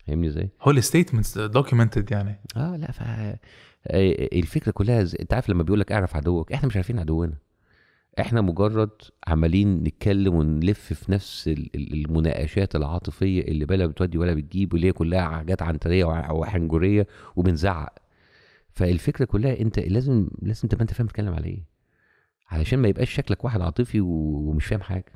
فاهمني ازاي؟ هو ستيتمنتس دوكيومنتد يعني اه لا ف آه، الفكره كلها ز... انت عارف لما بيقول لك اعرف عدوك احنا مش عارفين عدونا احنا مجرد عمالين نتكلم ونلف في نفس المناقشات العاطفيه اللي بلا بتودي ولا بتجيب واللي هي كلها حاجات عنتريه وحنجريه وبنزعق فالفكره كلها انت لازم لازم تبقى انت فاهم بتتكلم على ايه علشان ما يبقاش شكلك واحد عاطفي ومش فاهم حاجه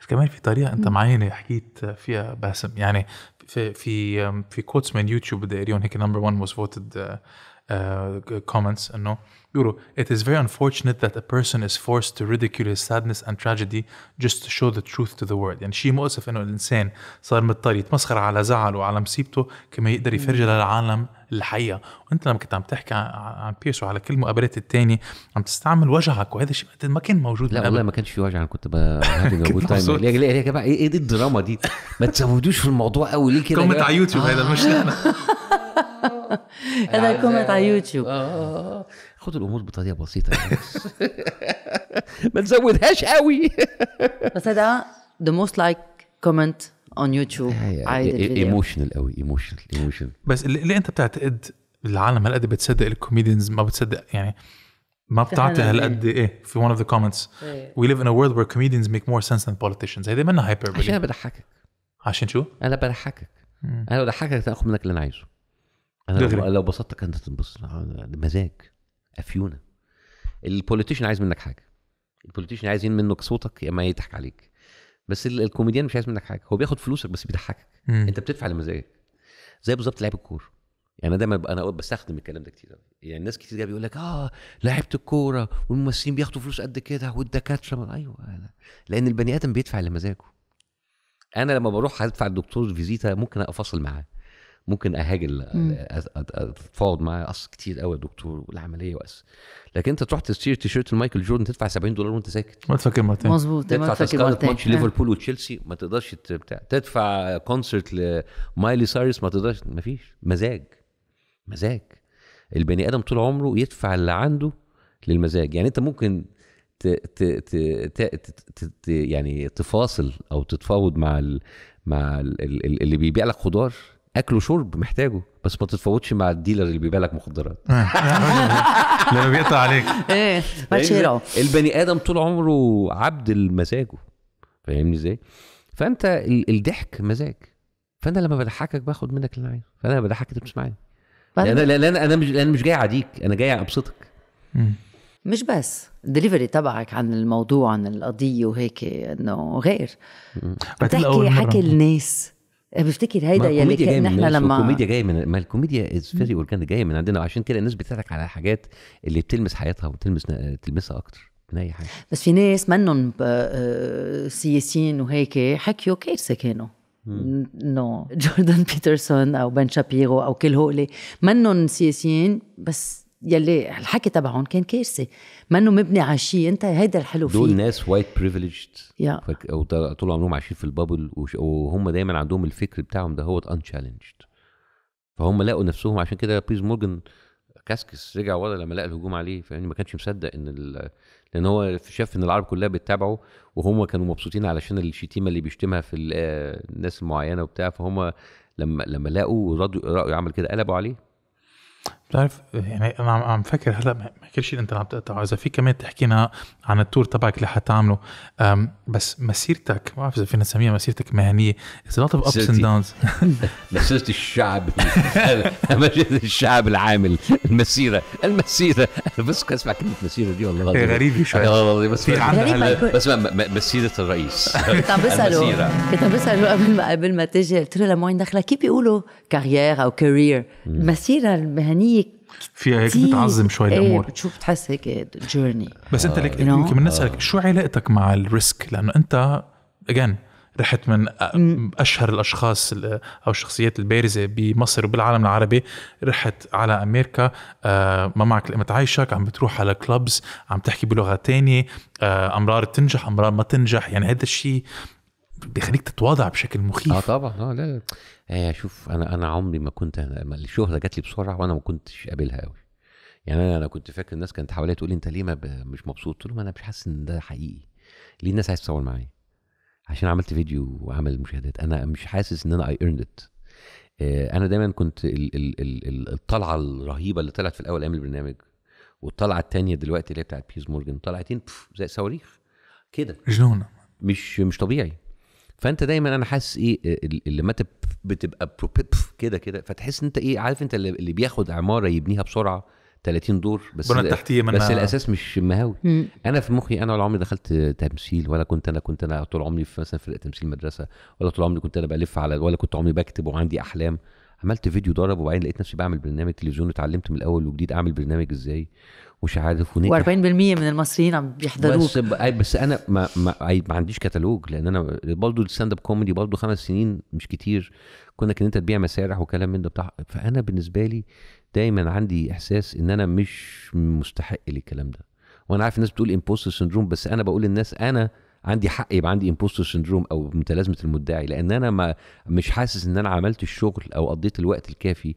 بس كمان في طريقه انت معينه حكيت فيها باسم يعني في في في كوتس من يوتيوب بدي اقريهم هيك نمبر 1 واز فوتد كومنتس انه بيقولوا it is very unfortunate that a person is forced to ridicule his sadness and tragedy just to show the truth to the world يعني شيء مؤسف انه الانسان صار مضطر يتمسخر على زعله وعلى مصيبته كما يقدر يفرجها للعالم الحقيقه وانت لما كنت عم تحكي عن بيرس وعلى كل مقابلات الثانيه عم تستعمل وجعك وهذا الشيء ما كان موجود لا والله ما كانش في وجع انا كنت هابي موجود ليه ايه دي الدراما دي ما تزودوش في الموضوع قوي ليه كده كومنت على يوتيوب هذا مش هذا كومنت على يوتيوب آه. خذ خدوا الامور بطريقه بسيطه ما تزودهاش قوي بس هذا the most like comment on YouTube ايموشنال قوي ايموشنال ايموشنال بس اللي, انت بتعتقد العالم هالقد بتصدق الكوميديانز ما بتصدق يعني ما بتعطي هالقد ايه في one of the comments إيه. we live in a world where comedians make more sense than politicians هيدي منها هايبربولي عشان بضحكك عشان شو؟ انا بضحكك انا بضحكك تاخذ منك اللي انا عايزه انا دغري. لو بسطتك انت تنبسط مزاج افيونه البوليتيشن عايز منك حاجه البوليتيشن عايزين منك صوتك يا اما يضحك عليك بس الكوميديان مش عايز منك حاجه هو بياخد فلوسك بس بيضحكك انت بتدفع لمزاجك زي بالظبط لعب الكوره يعني دايما انا بستخدم الكلام ده كتير يعني ناس كتير جايه بيقول لك اه لعيبه الكوره والممثلين بياخدوا فلوس قد كده والدكاتره ايوه أنا. لان البني ادم بيدفع لمزاجه انا لما بروح هدفع الدكتور فيزيتا ممكن افصل معاه ممكن اهاجل اتفاوض معاه اصل كتير قوي يا دكتور والعمليه واس لكن انت تروح تشتري تيشيرت لمايكل جوردن تدفع 70 دولار وانت ساكت ما تفكر مرتين مظبوط تدفع تذكره ماتش ليفربول وتشيلسي ما تقدرش بتاع تدفع كونسرت لمايلي سايرس ما تقدرش ما فيش مزاج مزاج البني ادم طول عمره يدفع اللي عنده للمزاج يعني انت ممكن ت ت ت ت ت ت يعني تفاصل او تتفاوض مع ال مع ال اللي بيبيع لك خضار اكل وشرب محتاجه بس ما تتفاوضش مع الديلر اللي بيبيع لك مخدرات لما بيقطع عليك ايه البني ادم طول عمره عبد لمزاجه فاهمني ازاي؟ فانت الضحك مزاج فانا لما بضحكك باخد منك اللي انا عايزه فانا لما بضحكك انت بتسمعني انا لان انا مش انا مش جاي عاديك انا جاي ابسطك مش بس الدليفري تبعك عن الموضوع عن القضيه وهيك انه غير بتحكي حكي الناس بفتكر هيدا يعني اللي كان احنا لما الكوميديا جايه من ما الكوميديا از فيري اورجانيك جايه من عندنا وعشان كده الناس بتضحك على حاجات اللي بتلمس حياتها وبتلمس تلمسها اكتر من اي حاجه بس في ناس منهم آه، سياسيين وهيك حكيوا كارثه كانوا نو جوردان جوردن بيترسون او بن شابيرو او كل هؤلاء منهم سياسيين بس يلي الحكي تبعهم كان كارثه منه مبني على شيء انت هيدا الحلو فيه دول ناس وايت بريفليجد يا طول عمرهم عايشين في البابل وهم دايما عندهم الفكر بتاعهم ده هو تشالنجد فهم لقوا نفسهم عشان كده بيز مورجان كاسكس رجع ورا لما لقى الهجوم عليه فاهمني ما كانش مصدق ان ال... لان هو شاف ان العرب كلها بتتابعه وهم كانوا مبسوطين علشان الشتيمه اللي بيشتمها في آه، الناس المعينه وبتاع فهم لما لما لقوا رادوا رأوا عمل كده قلبوا عليه بتعرف يعني انا عم فكر هلا ما كل شيء انت عم تقطعه اذا في كمان تحكينا عن التور تبعك اللي حتعمله بس مسيرتك ما بعرف اذا فينا نسميها مسيرتك مهنيه اتس لوت اوف ابس اند داونز مسيره الشعب مسيره الشعب العامل المسيره المسيره بس اسمع كلمه مسيره دي والله آه، غريبه شوي والله بس بس مسيره الرئيس كنت عم بساله كنت عم بساله قبل ما قبل ما تجي قلت له وين دخلك كيف بيقولوا كارير او كارير المسيره المهنيه فيها هيك بتعظم شوي إيه، الامور بتشوف بتحس هيك جيرني بس انت لك يمكن بدنا نسالك شو علاقتك مع الريسك لانه انت اجين رحت من اشهر الاشخاص او الشخصيات البارزه بمصر وبالعالم العربي رحت على امريكا آه، ما معك لقمه عيشك عم بتروح على كلبز عم تحكي بلغه تانية آه، امرار تنجح امرار ما تنجح يعني هذا الشيء بيخليك تتواضع بشكل مخيف اه طبعا اه لا آه شوف انا انا عمري ما كنت الشهره جات لي بسرعه وانا ما كنتش قابلها قوي يعني انا انا كنت فاكر الناس كانت حواليا تقول لي انت ليه ما مش مبسوط قلت لهم انا مش حاسس ان ده حقيقي ليه الناس عايز تصور معايا عشان عملت فيديو وعمل مشاهدات انا مش حاسس ان انا اي ايرند ات انا دايما كنت ال ال ال الطلعه الرهيبه اللي طلعت في الاول ايام البرنامج والطلعه الثانيه دلوقتي اللي هي بتاعت بيز مورجان طلعتين زي صواريخ كده جنون مش مش طبيعي فانت دايما انا حاسس ايه, إيه، اللي انت بتبقى كده كده فتحس انت ايه عارف انت اللي بياخد عماره يبنيها بسرعه 30 دور بس بنى تحتيه بس أنا... الاساس مش مهاوي انا في مخي انا ولا عمري دخلت تمثيل ولا كنت انا كنت انا طول عمري في مثلا فرقه تمثيل مدرسه ولا طول عمري كنت انا بلف على ولا كنت عمري بكتب وعندي احلام عملت فيديو ضرب وبعدين لقيت نفسي بعمل برنامج تلفزيون اتعلمت من الاول وجديد اعمل برنامج ازاي مش عارف ونجح و40% من المصريين عم بيحضروك بس بس انا ما, ما, ما عنديش كتالوج لان انا برضه الستاند اب كوميدي برضه خمس سنين مش كتير كنا كان انت تبيع مسارح وكلام من ده بتاع فانا بالنسبه لي دايما عندي احساس ان انا مش مستحق للكلام ده وانا عارف الناس بتقول امبوستر سندروم بس انا بقول للناس انا عندي حق يبقى عندي امبوستر سندروم او متلازمه المدعي لان انا ما مش حاسس ان انا عملت الشغل او قضيت الوقت الكافي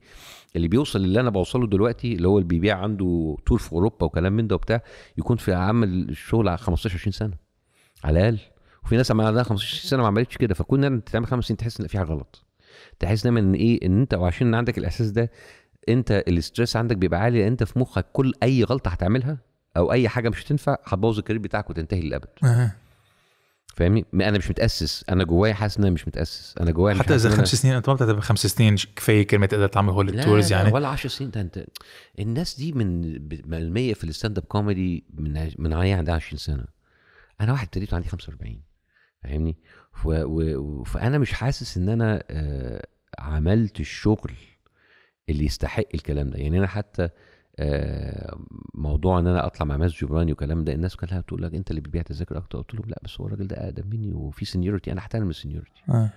اللي بيوصل اللي انا بوصله دلوقتي اللي هو اللي بيبيع عنده تور في اوروبا وكلام من ده وبتاع يكون في عمل الشغل على 15 20 سنه على الاقل وفي ناس عندها 15 سنه ما عملتش كده فكون انت تعمل خمس سنين تحس ان في حاجه غلط تحس دايما ان ايه ان انت وعشان عندك الاحساس ده انت الاستريس عندك بيبقى عالي لان انت في مخك كل اي غلطه هتعملها او اي حاجه مش هتنفع هتبوظ الكارير بتاعك وتنتهي للابد فاهمني انا مش متاسس انا جوايا حاسس ان انا مش متاسس انا جوايا حتى اذا خمس سنين انت ما بتعتبر خمس سنين كفايه كلمه تقدر تعمل هول التورز يعني ولا 10 سنين انت الناس دي من المية في الستاند اب كوميدي من من عليا عندها 20 سنه انا واحد ابتديت عندي 45 فاهمني فانا مش حاسس ان انا آه، عملت الشغل اللي يستحق الكلام ده يعني انا حتى آه، موضوع ان انا اطلع مع ماس جبراني وكلام ده الناس كلها بتقول لك انت اللي بتبيع تذاكر اكتر قلت لهم لا بس هو الراجل ده اقدم مني وفي سينيورتي انا احترم السينيورتي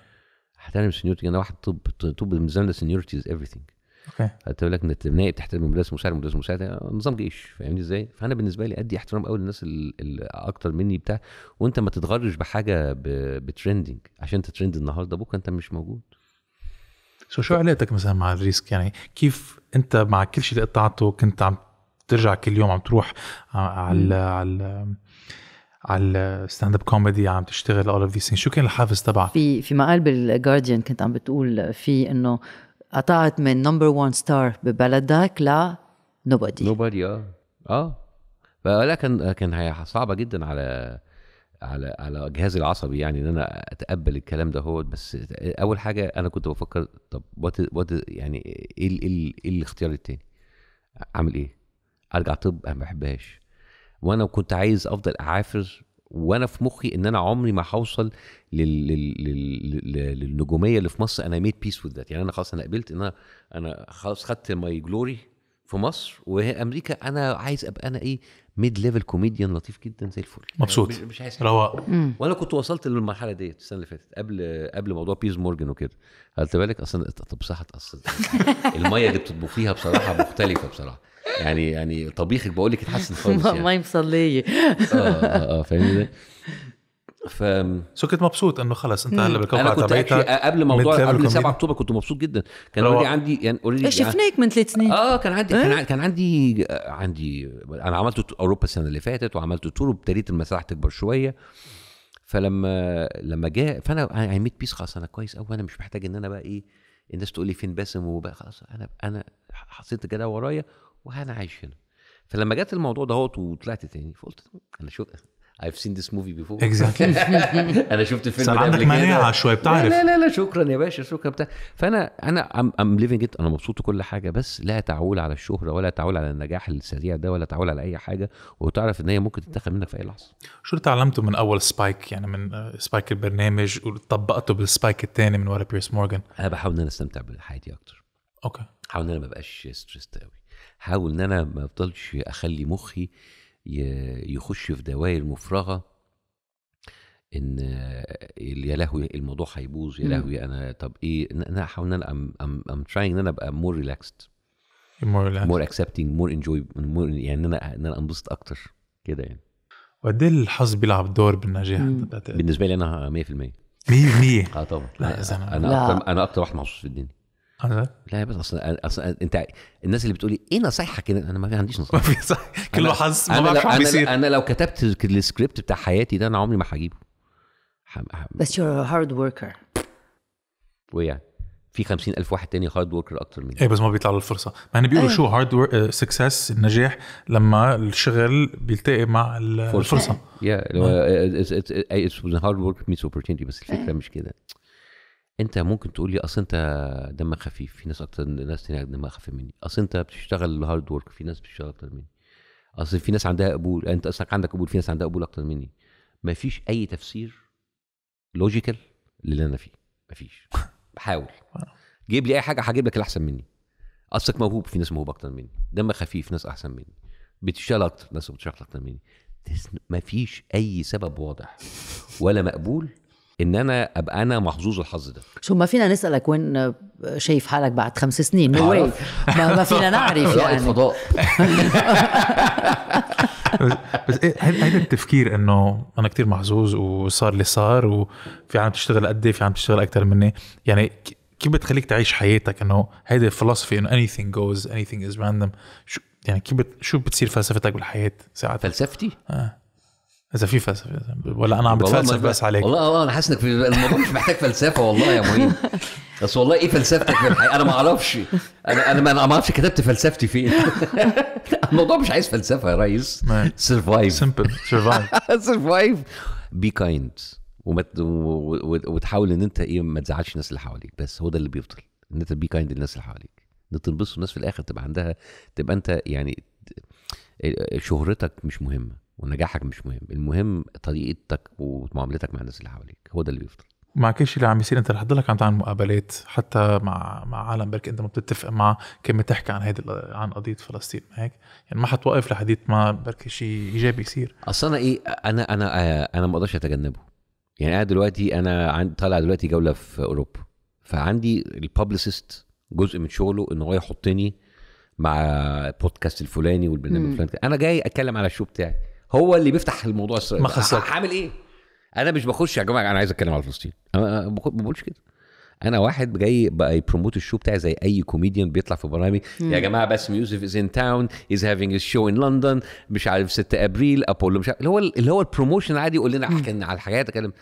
احترم السينيورتي انا واحد طب طب بالنسبه لنا سينيورتي از ايفري ثينج اوكي قلت لك انت نائب تحترم مدرس مساعد مدرس مساعد نظام جيش فاهمني ازاي؟ فانا بالنسبه لي ادي احترام قوي للناس اللي اكتر مني بتاع وانت ما تتغرش بحاجه بترندنج عشان انت ترند النهارده بكره انت مش موجود سو شو علاقتك مثلا مع الريسك يعني كيف انت مع كل شيء اللي قطعته كنت عم ترجع كل يوم عم تروح على على على الستاند اب كوميدي عم تشتغل اول اوف ذيس شو كان الحافز تبعك؟ في في مقال بالجارديان كنت عم بتقول فيه انه قطعت من نمبر 1 ستار ببلدك ل نوبادي نوبادي اه اه ولكن كان هي صعبه جدا على على على جهازي العصبي يعني ان انا اتقبل الكلام ده هو بس اول حاجه انا كنت بفكر طب وات وات يعني ايه ال إيه ال ايه الاختيار التاني؟ اعمل ايه؟ ارجع طب انا ما بحبهاش وانا كنت عايز افضل اعافر وانا في مخي ان انا عمري ما هوصل لل... لل... للنجوميه اللي في مصر انا ميد بيس وذ ذات يعني انا خلاص انا قبلت ان انا انا خلاص خدت ماي جلوري في مصر وهي امريكا انا عايز ابقى انا ايه ميد ليفل كوميديان لطيف جدا زي الفل مبسوط يعني مش عايز رواق وانا كنت وصلت للمرحله ديت السنه اللي فاتت قبل قبل موضوع بيز مورجن وكده خدت بالك اصلا طب صح اصلا الميه اللي بتطبخيها بصراحه مختلفه بصراحه يعني يعني طبيخك بقول لك اتحسن خالص يعني ميه مصليه اه اه, آه فاهمني ف سو كنت مبسوط انه خلص انت هلا بالكوكب تبعتك انا كنت قبل موضوع قبل 7 اكتوبر كنت مبسوط جدا كان اوريدي عندي يعني اوريدي يعني- شفناك من ثلاث سنين اه كان عندي كان, إيه؟ كان عندي عندي انا عملت اوروبا السنه اللي فاتت وعملت تور وابتديت المساحه تكبر شويه فلما لما جاء فانا اي ميت بيس خلاص انا كويس قوي انا مش محتاج ان انا بقى ايه الناس تقول لي فين باسم وبقى خلاص انا انا حسيت كده ورايا وانا عايش هنا فلما جت الموضوع دهوت وطلعت تاني فقلت انا شو I've seen this movie before exactly انا شفت الفيلم ده عندك مناعه شويه بتعرف لا لا لا شكرا يا باشا شكرا بتاع فانا انا I'm, I'm living it انا مبسوط وكل حاجه بس لا تعول على الشهره ولا تعول على النجاح السريع ده ولا تعول على اي حاجه وتعرف ان هي ممكن تتاخد منك في اي لحظه شو اللي تعلمته من اول سبايك يعني من سبايك آه، البرنامج وطبقته بالسبايك الثاني من ورا بيرس مورجان انا بحاول ان انا استمتع بحياتي اكتر اوكي حاول ان انا ما أبقاش ستريسد قوي حاول ان انا ما افضلش اخلي مخي يخش في دوائر مفرغه ان يا لهوي الموضوع هيبوظ يا لهوي انا طب ايه انا احاول ان انا ام تراينج ان انا ابقى مور ريلاكسد مور اكسبتنج مور انجوي مور يعني ان انا ان انا انبسط اكتر كده يعني وقد ايه الحظ بيلعب دور بالنجاح بالنسبه لي انا 100% 100% اه طبعا لا يا زلمه انا اكتر انا اكتر واحد محظوظ في الدنيا لا بس اصلا اصلا انت الناس اللي بتقولي ايه نصايحك انا ما عنديش نصايح ما في كله حظ ما بعرفش عم بيصير انا لو كتبت السكريبت بتاع حياتي ده انا عمري ما هجيبه بس يور هارد وركر ويعني في 50000 واحد تاني هارد وركر اكتر مني ايه بس ما بيطلع له الفرصه ما انا بيقولوا شو هارد آه، سكسس النجاح لما الشغل بيلتقي مع الفرصه يا هارد ورك ميتس اوبورتيونتي بس الفكره مش كده انت ممكن تقول لي اصل انت دمك خفيف في ناس اكتر ناس تانية دمها خفيف مني اصل انت بتشتغل هارد ورك في ناس بتشتغل اكتر مني اصل في ناس عندها قبول انت اصلك عندك قبول في ناس عندها قبول اكتر مني ما فيش اي تفسير لوجيكال للي انا فيه ما فيش بحاول جيب لي اي حاجه هجيب لك الاحسن مني اصلك موهوب في ناس موهوبه اكتر مني دمك خفيف ناس احسن مني بتشتغل اكتر ناس بتشتغل اكتر مني ما فيش اي سبب واضح ولا مقبول ان انا ابقى انا محظوظ الحظ ده شو ما فينا نسالك وين شايف حالك بعد خمس سنين نو واي ما, ما فينا نعرف يعني فضاء بس هيدا إيه، التفكير انه انا كتير محظوظ وصار اللي صار وفي عم تشتغل قدي إيه، في عم تشتغل اكثر مني يعني كيف بتخليك تعيش حياتك انه هيدا الفلسفه انه anything goes anything is random شو يعني كيف شو بتصير فلسفتك بالحياه ساعتها فلسفتي؟ آه. اذا في فلسفه ولا انا عم بتفلسف بس عليك والله انا حاسس انك الموضوع مش محتاج فلسفه والله يا مهين بس والله ايه فلسفتك في الحقيقه انا ما اعرفش انا انا ما اعرفش كتبت فلسفتي فين الموضوع مش عايز فلسفه يا ريس سرفايف سمبل سرفايف سرفايف بي كايند وتحاول ان انت ايه ما تزعلش الناس اللي حواليك بس هو ده اللي بيفضل ان انت بي كايند للناس اللي حواليك ان تنبسط الناس في الاخر تبقى عندها تبقى انت يعني شهرتك مش مهمه ونجاحك مش مهم المهم طريقتك ومعاملتك مع الناس اللي حواليك هو ده اللي بيفضل مع كل شيء اللي عم يصير انت رح تضلك عم تعمل مقابلات حتى مع مع عالم بركي انت ما بتتفق مع كم تحكي عن هيدي عن قضيه فلسطين هيك يعني ما حتوقف لحديث ما بركي شيء ايجابي يصير اصل انا ايه انا انا آه، انا ما اقدرش اتجنبه يعني انا دلوقتي انا طالع دلوقتي جوله في اوروبا فعندي الببلسيست جزء من شغله ان هو يحطني مع بودكاست الفلاني والبرنامج الفلاني انا جاي اتكلم على الشو بتاعي هو اللي بيفتح الموضوع الصراحي ما خسرت هعمل ايه؟ انا مش بخش يا جماعه انا عايز اتكلم على فلسطين انا ما بقولش كده انا واحد جاي بقى يبروموت الشو بتاعي زي اي كوميديان بيطلع في برامج يا جماعه باسم يوسف از ان تاون از هافينج هيز شو ان لندن مش عارف 6 ابريل ابولو مش عارف اللي هو اللي هو البروموشن عادي يقول لنا احكي لنا على الحاجات اتكلم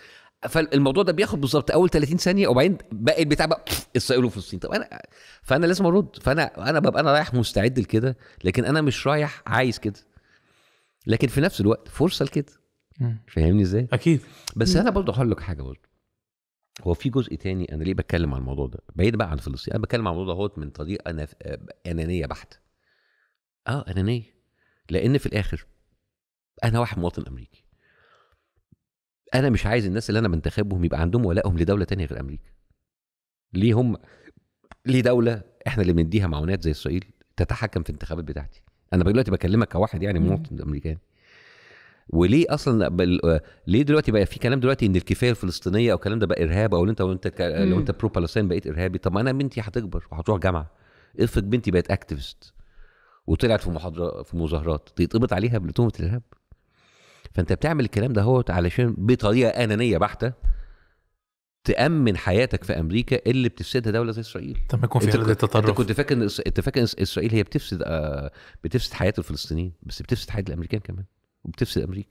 فالموضوع ده بياخد بالظبط اول 30 ثانيه وبعدين باقي البتاع بقى اسرائيل وفلسطين طب انا فانا لازم ارد فانا انا ببقى انا رايح مستعد لكده لكن انا مش رايح عايز كده لكن في نفس الوقت فرصه لكده فاهمني ازاي؟ اكيد بس انا برضه هقول لك حاجه برضه هو في جزء تاني انا ليه بتكلم عن الموضوع ده بعيد بقى عن فلسطين انا بتكلم عن الموضوع ده من طريق أنا آه، انانيه بحته اه انانيه لان في الاخر انا واحد مواطن امريكي انا مش عايز الناس اللي انا بنتخبهم يبقى عندهم ولائهم لدوله تانية غير امريكا ليه هم ليه دوله احنا اللي بنديها معونات زي اسرائيل تتحكم في الانتخابات بتاعتي انا دلوقتي بكلمك كواحد يعني مواطن امريكاني وليه اصلا بل... ليه دلوقتي بقى في كلام دلوقتي ان الكفايه الفلسطينيه او الكلام ده بقى ارهاب او انت وانت ك... لو انت برو بالستين بقيت ارهابي طب ما انا بنتي هتكبر وهتروح جامعه افرض بنتي بقت اكتيفست وطلعت في محاضره في مظاهرات تتقبض عليها بتهمه الارهاب فانت بتعمل الكلام ده هو علشان بطريقه انانيه بحته تامن حياتك في امريكا اللي بتفسدها دوله زي اسرائيل طب ما يكون في تطرف انت كنت فاكر ان انت فاكر ان اسرائيل هي بتفسد آه، بتفسد حياه الفلسطينيين بس بتفسد حياه الامريكان كمان وبتفسد امريكا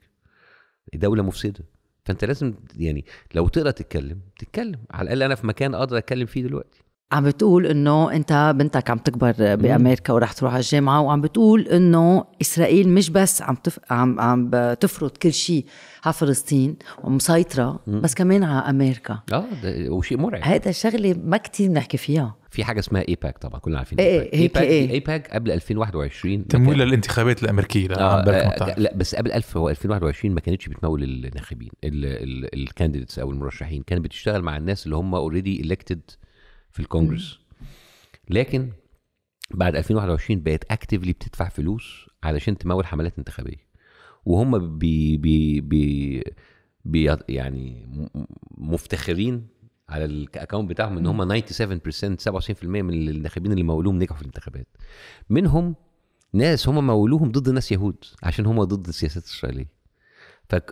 دوله مفسده فانت لازم يعني لو تقدر تتكلم تتكلم على الاقل انا في مكان اقدر اتكلم فيه دلوقتي عم بتقول انه انت بنتك عم تكبر بامريكا وراح تروح على الجامعه وعم بتقول انه اسرائيل مش بس عم تف... عم عم تفرض كل شيء على فلسطين ومسيطره بس كمان على امريكا اه وشيء مرعب هذا الشغله ما كثير بنحكي فيها في حاجه اسمها ايباك طبعا كلنا عارفين ايه ايباك ايه ايباك قبل 2021 تمويل للانتخابات الامريكيه لا, آه آه لا بس قبل هو 2021 ما كانتش بتمول الناخبين الكانديديتس او المرشحين كانت بتشتغل مع الناس اللي هم اوريدي الكتد في الكونجرس لكن بعد 2021 بقت اكتفلي بتدفع فلوس علشان تمول حملات انتخابيه وهم بي بي بي, بي يعني مفتخرين على الاكونت بتاعهم ان هم 97% 97% من الناخبين اللي مولوهم نجحوا في الانتخابات منهم ناس هم مولوهم ضد ناس يهود عشان هم ضد السياسات الاسرائيليه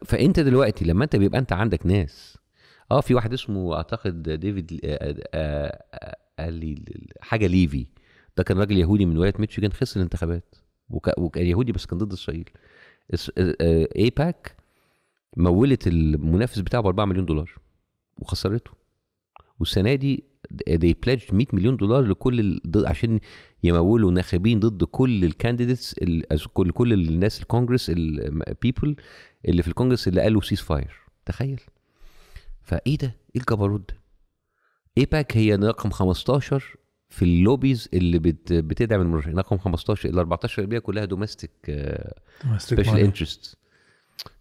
فانت دلوقتي لما انت بيبقى انت عندك ناس اه في واحد اسمه اعتقد ديفيد آه، آه، آه، قال لي حاجه ليفي ده كان راجل يهودي من ولايه ميتشيغان خسر الانتخابات وكان يعني يهودي بس كان ضد اسرائيل ايباك مولت المنافس بتاعه ب 4 مليون دولار وخسرته والسنه دي دي pledged 100 مليون دولار لكل عشان يمولوا ناخبين ضد كل الكانديديتس كل كل الناس الكونجرس البيبل اللي في الكونجرس اللي قالوا سيس فاير تخيل فايه ده؟ ايه الجبروت ده؟ ايباك هي رقم 15 في اللوبيز اللي بت بتدعم المرشحين رقم 15 الى 14 اللي كلها دوميستيك سبيشال انترست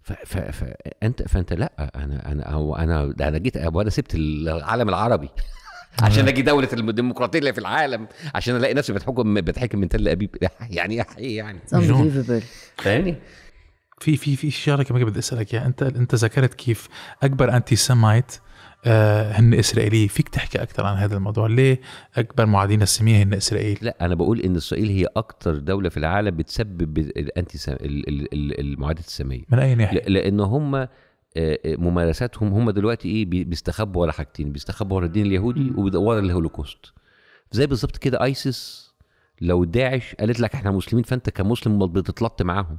فانت فانت لا انا انا هو انا ده انا جيت انا سبت العالم العربي عشان اجي دوله الديمقراطيه اللي في العالم عشان الاقي نفسي بتحكم بتحكم من تل ابيب يعني ايه يعني فاهمني إيه؟ في في في شغله كمان بدي اسالك اياها انت انت ذكرت كيف اكبر انتي سمايت آه هن اسرائيليه فيك تحكي اكثر عن هذا الموضوع ليه اكبر معادين الساميه هن اسرائيل لا انا بقول ان اسرائيل هي اكثر دوله في العالم بتسبب الانتي المعادات السميه الساميه من اي ناحيه لان هم آه، ممارساتهم هم دلوقتي ايه بيستخبوا ورا حاجتين بيستخبوا ورا الدين اليهودي ورا الهولوكوست زي بالظبط كده ايسيس لو داعش قالت لك احنا مسلمين فانت كمسلم بتتلط معاهم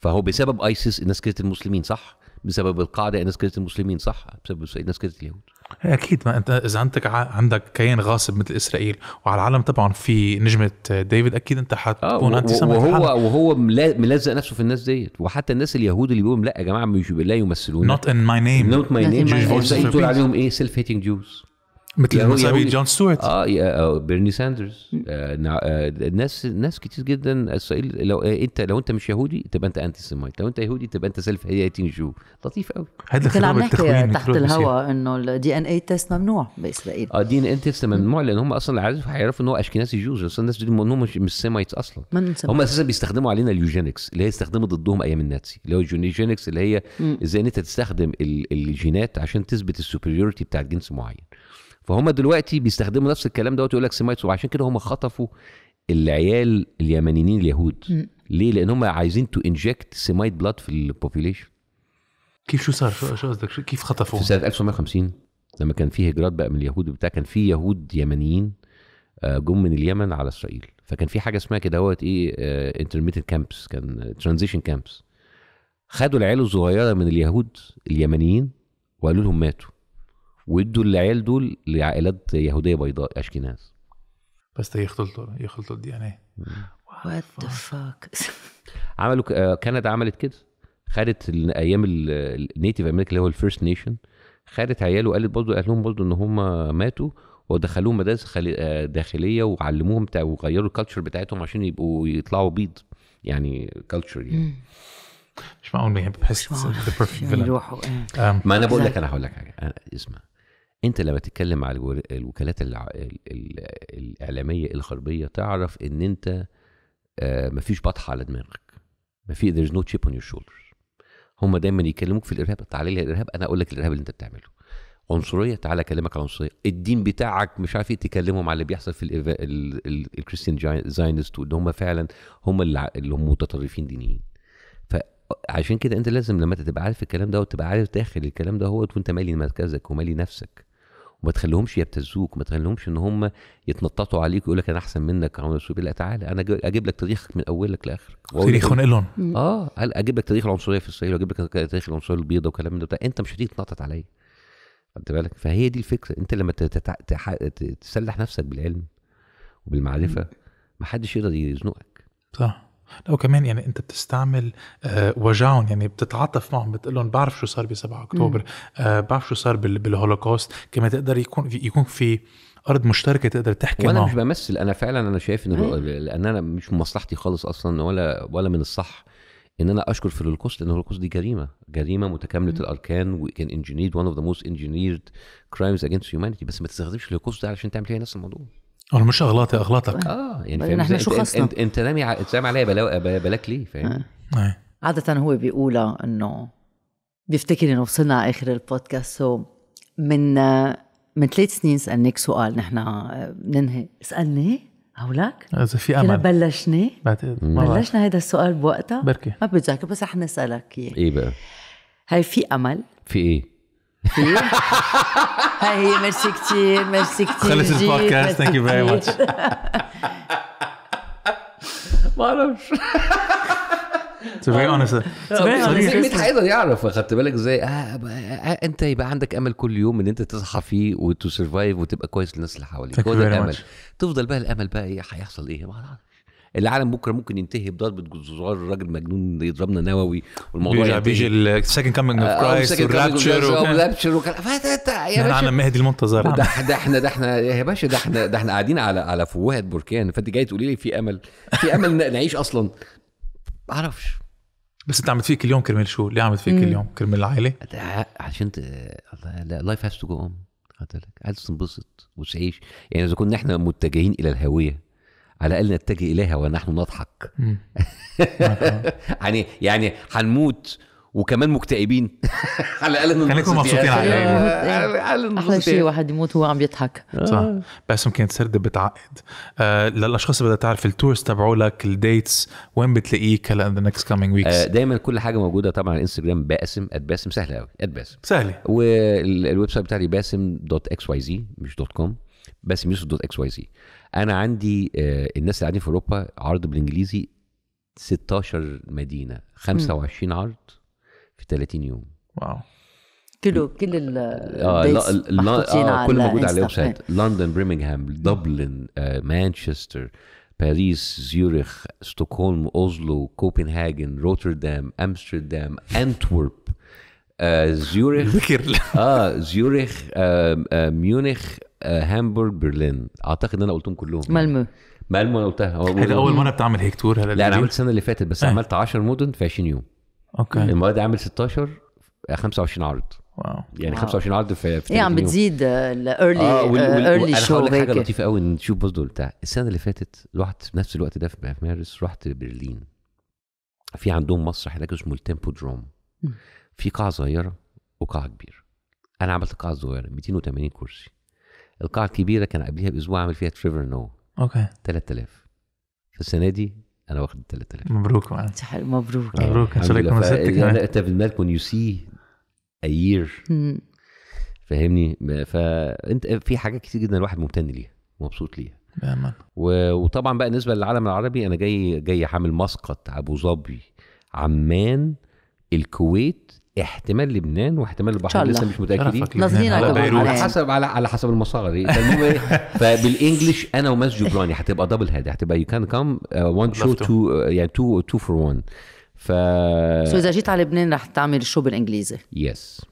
فهو بسبب ايسيس الناس كرهت المسلمين صح؟ بسبب القاعده الناس كرهت المسلمين صح؟ بسبب الناس كرهت اليهود إيه، اكيد ما انت اذا عندك عندك كيان غاصب مثل اسرائيل وعلى العالم طبعا في نجمه ديفيد اكيد انت حتكون آه انت سمك وهو حالك. وهو ملزق نفسه في الناس ديت وحتى الناس اليهود اللي بيقولوا لا يا جماعه مش لا يمثلون not in ماي نيم not مش name انتوا عليهم ايه سيلف هيتنج جوز مثل المصابي جون ستيوارت اه أو آه، بيرني ساندرز آه،, آه ناس ناس كتير جدا اسرائيل لو آه، انت لو انت مش يهودي تبقى انت انتي سيمايت لو انت يهودي تبقى انت سيلف هياتين جو لطيف قوي كنا عم نحكي تحت الهواء انه الدي ان اي تيست ممنوع باسرائيل اه الدي ان اي تيست ممنوع لان هم اصلا عارف هيعرفوا ان هو اشكناسي جوز اصلا الناس دول هم مش سيمايت اصلا هم اساسا بيستخدموا علينا اليوجينكس اللي هي استخدموا ضدهم ايام الناتسي اللي هو اليوجينكس اللي هي ازاي انت تستخدم الجينات عشان تثبت السوبريورتي بتاعت جنس معين فهم دلوقتي بيستخدموا نفس الكلام دوت يقول لك سمايتس وعشان كده هم خطفوا العيال اليمنيين اليهود م. ليه؟ لان هم عايزين تو انجكت سمايت بلاد في البوبيليشن كيف شو صار؟ شو قصدك؟ كيف خطفوا؟ في سنه 1950 لما كان في هجرات بقى من اليهود وبتاع كان في يهود يمنيين آه، جم من اليمن على اسرائيل فكان في حاجه اسمها كده دوت ايه انترميتد آه، كامبس كان ترانزيشن كامبس خدوا العيال الصغيره من اليهود اليمنيين وقالوا لهم ماتوا وادوا العيال دول لعائلات يهوديه بيضاء اشكيناز بس يخلطوا يخلطوا الدي ان ايه وات ذا فاك عملوا آه، كندا عملت كده خدت ايام النيتيف امريكا اللي هو الفيرست نيشن خدت عياله وقالت برضه قال لهم برضه ان هم ماتوا ودخلوهم مدارس آه، داخليه وعلموهم وغيروا الكالتشر بتاعتهم عشان يبقوا يطلعوا بيض يعني كالتشر يعني مش معقول بحس ذا يعني آه. ما انا بقول لك انا هقول لك حاجه اسمع انت لما تتكلم على الوكالات الاعلاميه الغربيه تعرف ان انت آه، مفيش بطحه على دماغك مفيش there's no chip اون يور shoulders هم دايما يكلموك في الارهاب تعالى لي الارهاب انا اقول لك الارهاب اللي انت بتعمله عنصريه تعالى اكلمك عنصريه الدين بتاعك مش عارف ايه تكلمهم على اللي بيحصل في الكريستيان زاينست وان هم فعلا هم اللي هم متطرفين دينيين فعشان كده انت لازم لما تبقى عارف الكلام ده وتبقى عارف داخل الكلام ده هو وانت مالي مركزك ومالي نفسك وما تخليهمش يبتزوك ما تخليهمش ان هم يتنططوا عليك ويقول لك انا احسن منك سوبي لا تعالى انا اجيب لك تاريخك من اولك لاخرك تاريخهم لهم اه اجيب لك تاريخ العنصريه في اسرائيل واجيب لك تاريخ العنصريه البيضاء والكلام من ده انت مش هتيجي تنطط عليا خدت بالك فهي دي الفكره انت لما تسلح نفسك بالعلم وبالمعرفه محدش يقدر يزنقك صح لا وكمان يعني انت بتستعمل آه وجعهم يعني بتتعاطف معهم بتقول لهم بعرف شو صار ب 7 اكتوبر آه بعرف شو صار بالهولوكوست كما تقدر يكون في يكون في ارض مشتركه تقدر تحكي وانا معهم. مش بمثل انا فعلا انا شايف ان لان انا مش من مصلحتي خالص اصلا ولا ولا من الصح ان انا اشكر في الهولوكوست لان الهولوكوست دي جريمه جريمه متكامله مم. الاركان وكان انجينيرد وان اوف ذا موست انجينيرد كرايمز اجينست هيومانيتي بس ما تستخدمش الهولوكوست ده علشان تعمل فيها نفس الموضوع أو مش اغلاطي اغلاطك اه, آه، يعني فاهم نحن شو خصنا انت انت نامي انت نامي علي بلاك ليه فاهم آه. عادة هو بيقولها انه بيفتكر انه وصلنا على اخر البودكاست سو من من ثلاث سنين سالناك سؤال نحن بننهي اسالني هولاك اذا في امل بلشنا بلشنا هذا السؤال بوقتها بركي ما بتذكر بس رح نسالك اياه ايه بقى؟ هاي في امل؟ في ايه؟ هاي ميرسي كثير ميرسي كثير خلص البودكاست ثانك يو فيري ماتش ما اعرفش To be مين حيقدر يعرف خدت بالك ازاي آه، آه، آه، انت يبقى عندك امل كل يوم ان انت تصحى فيه وتسرفايف وتبقى كويس للناس اللي حواليك هو ده الامل تفضل بقى الامل بقى ايه هيحصل ايه ما العالم بكره ممكن ينتهي بضربه زرار الراجل مجنون يضربنا نووي والموضوع بيجي, بيجي السكند كامينج اوف كرايست والرابتشر والرابتشر يا نعم، باشا مهدي المنتظر ده, احنا ده احنا يا باشا ده احنا ده احنا قاعدين على على فوهه بركان فانت جاي تقولي لي في امل في امل نعيش اصلا ما اعرفش بس انت عم تفيق اليوم كرمال شو؟ ليه عم تفيق اليوم؟ كرمال العائله؟ عشان لايف هاز تو جو اون قلت لك عايز تنبسط وتعيش يعني اذا كنا احنا متجهين الى الهويه على الاقل نتجه اليها ونحن نضحك يعني يعني هنموت وكمان مكتئبين على الاقل ننبسط خليكم مبسوطين يعني. على أيوة. الاقل يعني. احلى شيء واحد يموت وهو عم يضحك آه. صح بس كانت سرد بتعقد آه، للاشخاص اللي بدها تعرف التورز تبعوا لك الديتس وين بتلاقيك هلا ذا نكست كامينج ويكس دايما كل حاجه موجوده طبعا على الانستجرام باسم ات باسم سهله قوي ات باسم سهله والويب سايت بتاعي باسم دوت اكس واي زي مش دوت كوم باسم يوسف دوت اكس واي زي انا عندي آه، الناس اللي قاعدين في اوروبا عرض بالانجليزي 16 مدينه 25 م. عرض في 30 يوم واو كله كل ال آه لا آه كل موجود على الويب سايت لندن برمنغهام دبلن آه مانشستر باريس زيورخ ستوكهولم اوزلو كوبنهاجن روتردام امستردام انتورب آه زيورخ اه زيورخ آه آه ميونخ آه، هامبورغ برلين اعتقد ان انا قلتهم كلهم يعني. مالمو مالمو انا قلتها هذا اول مره بتعمل هيك تور هلا لا انا عملت السنه اللي فاتت بس آه. عملت 10 مدن في 20 يوم اوكي المره دي عامل 16 25 عرض واو يعني واو. 25 عرض في, في ايه عم بتزيد الايرلي الايرلي شو هيك حاجه لطيفه قوي ان تشوف برضه بتاع السنه اللي فاتت رحت في نفس الوقت ده في مارس رحت برلين في عندهم مسرح هناك اسمه التيمبو دروم في قاعه صغيره وقاعه كبيره انا عملت قاعه صغيره 280 كرسي القاعه الكبيره كان قبليها باسبوع عامل فيها تريفر نو اوكي 3000 فالسنه دي انا واخد 3000 مبروك مبروك مبروك ان شاء الله يكون انت في دماغك when you see a year فاهمني فانت في حاجات كتير جدا الواحد ممتن ليها مبسوط ليها بأمان. وطبعا بقى بالنسبه للعالم العربي انا جاي جاي حامل مسقط ابو ظبي عمان الكويت احتمال لبنان واحتمال البحرين لسه مش متاكدين نازلين على حسب على على حسب المصادر إيه، فبالانجلش انا وماس جبراني هتبقى دبل هيد هتبقى يو كان كام وان شو تو يعني تو تو فور وان ف سو اذا جيت على لبنان رح تعمل شو بالانجليزي يس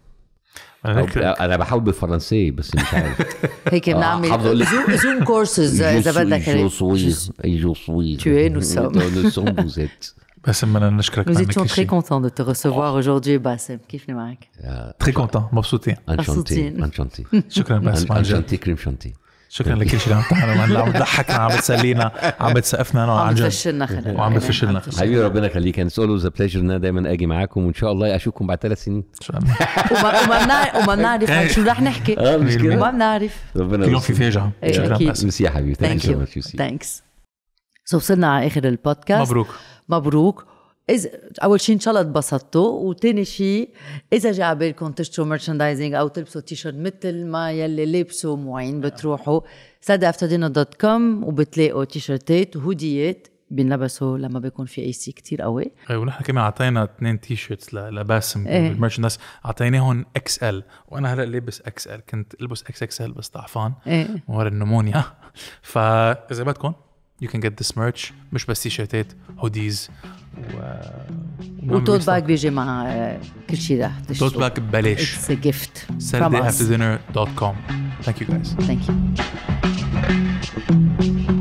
انا انا بحاول بالفرنسي بس مش عارف هيك آه، بنعمل زوم كورسز اذا بدك جو سوي جو سوي تو نو سوم باسم انا نشكرك Nous étions très contents de te recevoir aujourd'hui باسم كيفنا معك؟ très contents مبسوطين مبسوطين مبسوطين شكرا باسم عن جد كريم شنتي شكرا لكل شيء اللي عم تحنا عم تضحكنا عم بتسلينا عم بتسقفنا انا عن جد بتفشلنا خلينا وعم بفشلنا حبيبي ربنا يخليك اتس اول ذا بليجر ان انا دايما اجي معاكم وان شاء الله اشوفكم بعد ثلاث سنين ان شاء الله وما بنعرف عن شو رح نحكي ما بنعرف ربنا كلهم في فاجعه شكرا بس يا حبيبي ثانك يو ثانكس سو وصلنا على اخر البودكاست مبروك مبروك إذا أول شيء إن شاء الله اتبسطتوا وتاني شيء إذا جا بالكم تشتروا مرشندايزنج أو تلبسوا تيشيرت مثل ما يلي لبسوا معين بتروحوا سادة دوت كوم وبتلاقوا تيشيرتات وهوديات بينلبسوا لما بيكون في اي سي كثير قوي اي ونحن كمان اعطينا اثنين تي شيرتس لباسم ايه. اعطيناهم اكس ال وانا هلا لابس اكس ال كنت البس اكس اكس ال بس ضعفان ايه. ورا النمونيا فاذا بدكم you can get this merch مش بس تيشيرتات هوديز و وتوت باك بيجي مع كل شيء رح تشتري توت باك ببلاش اتس جيفت سردي افتر دينر دوت كوم ثانك يو جايز ثانك يو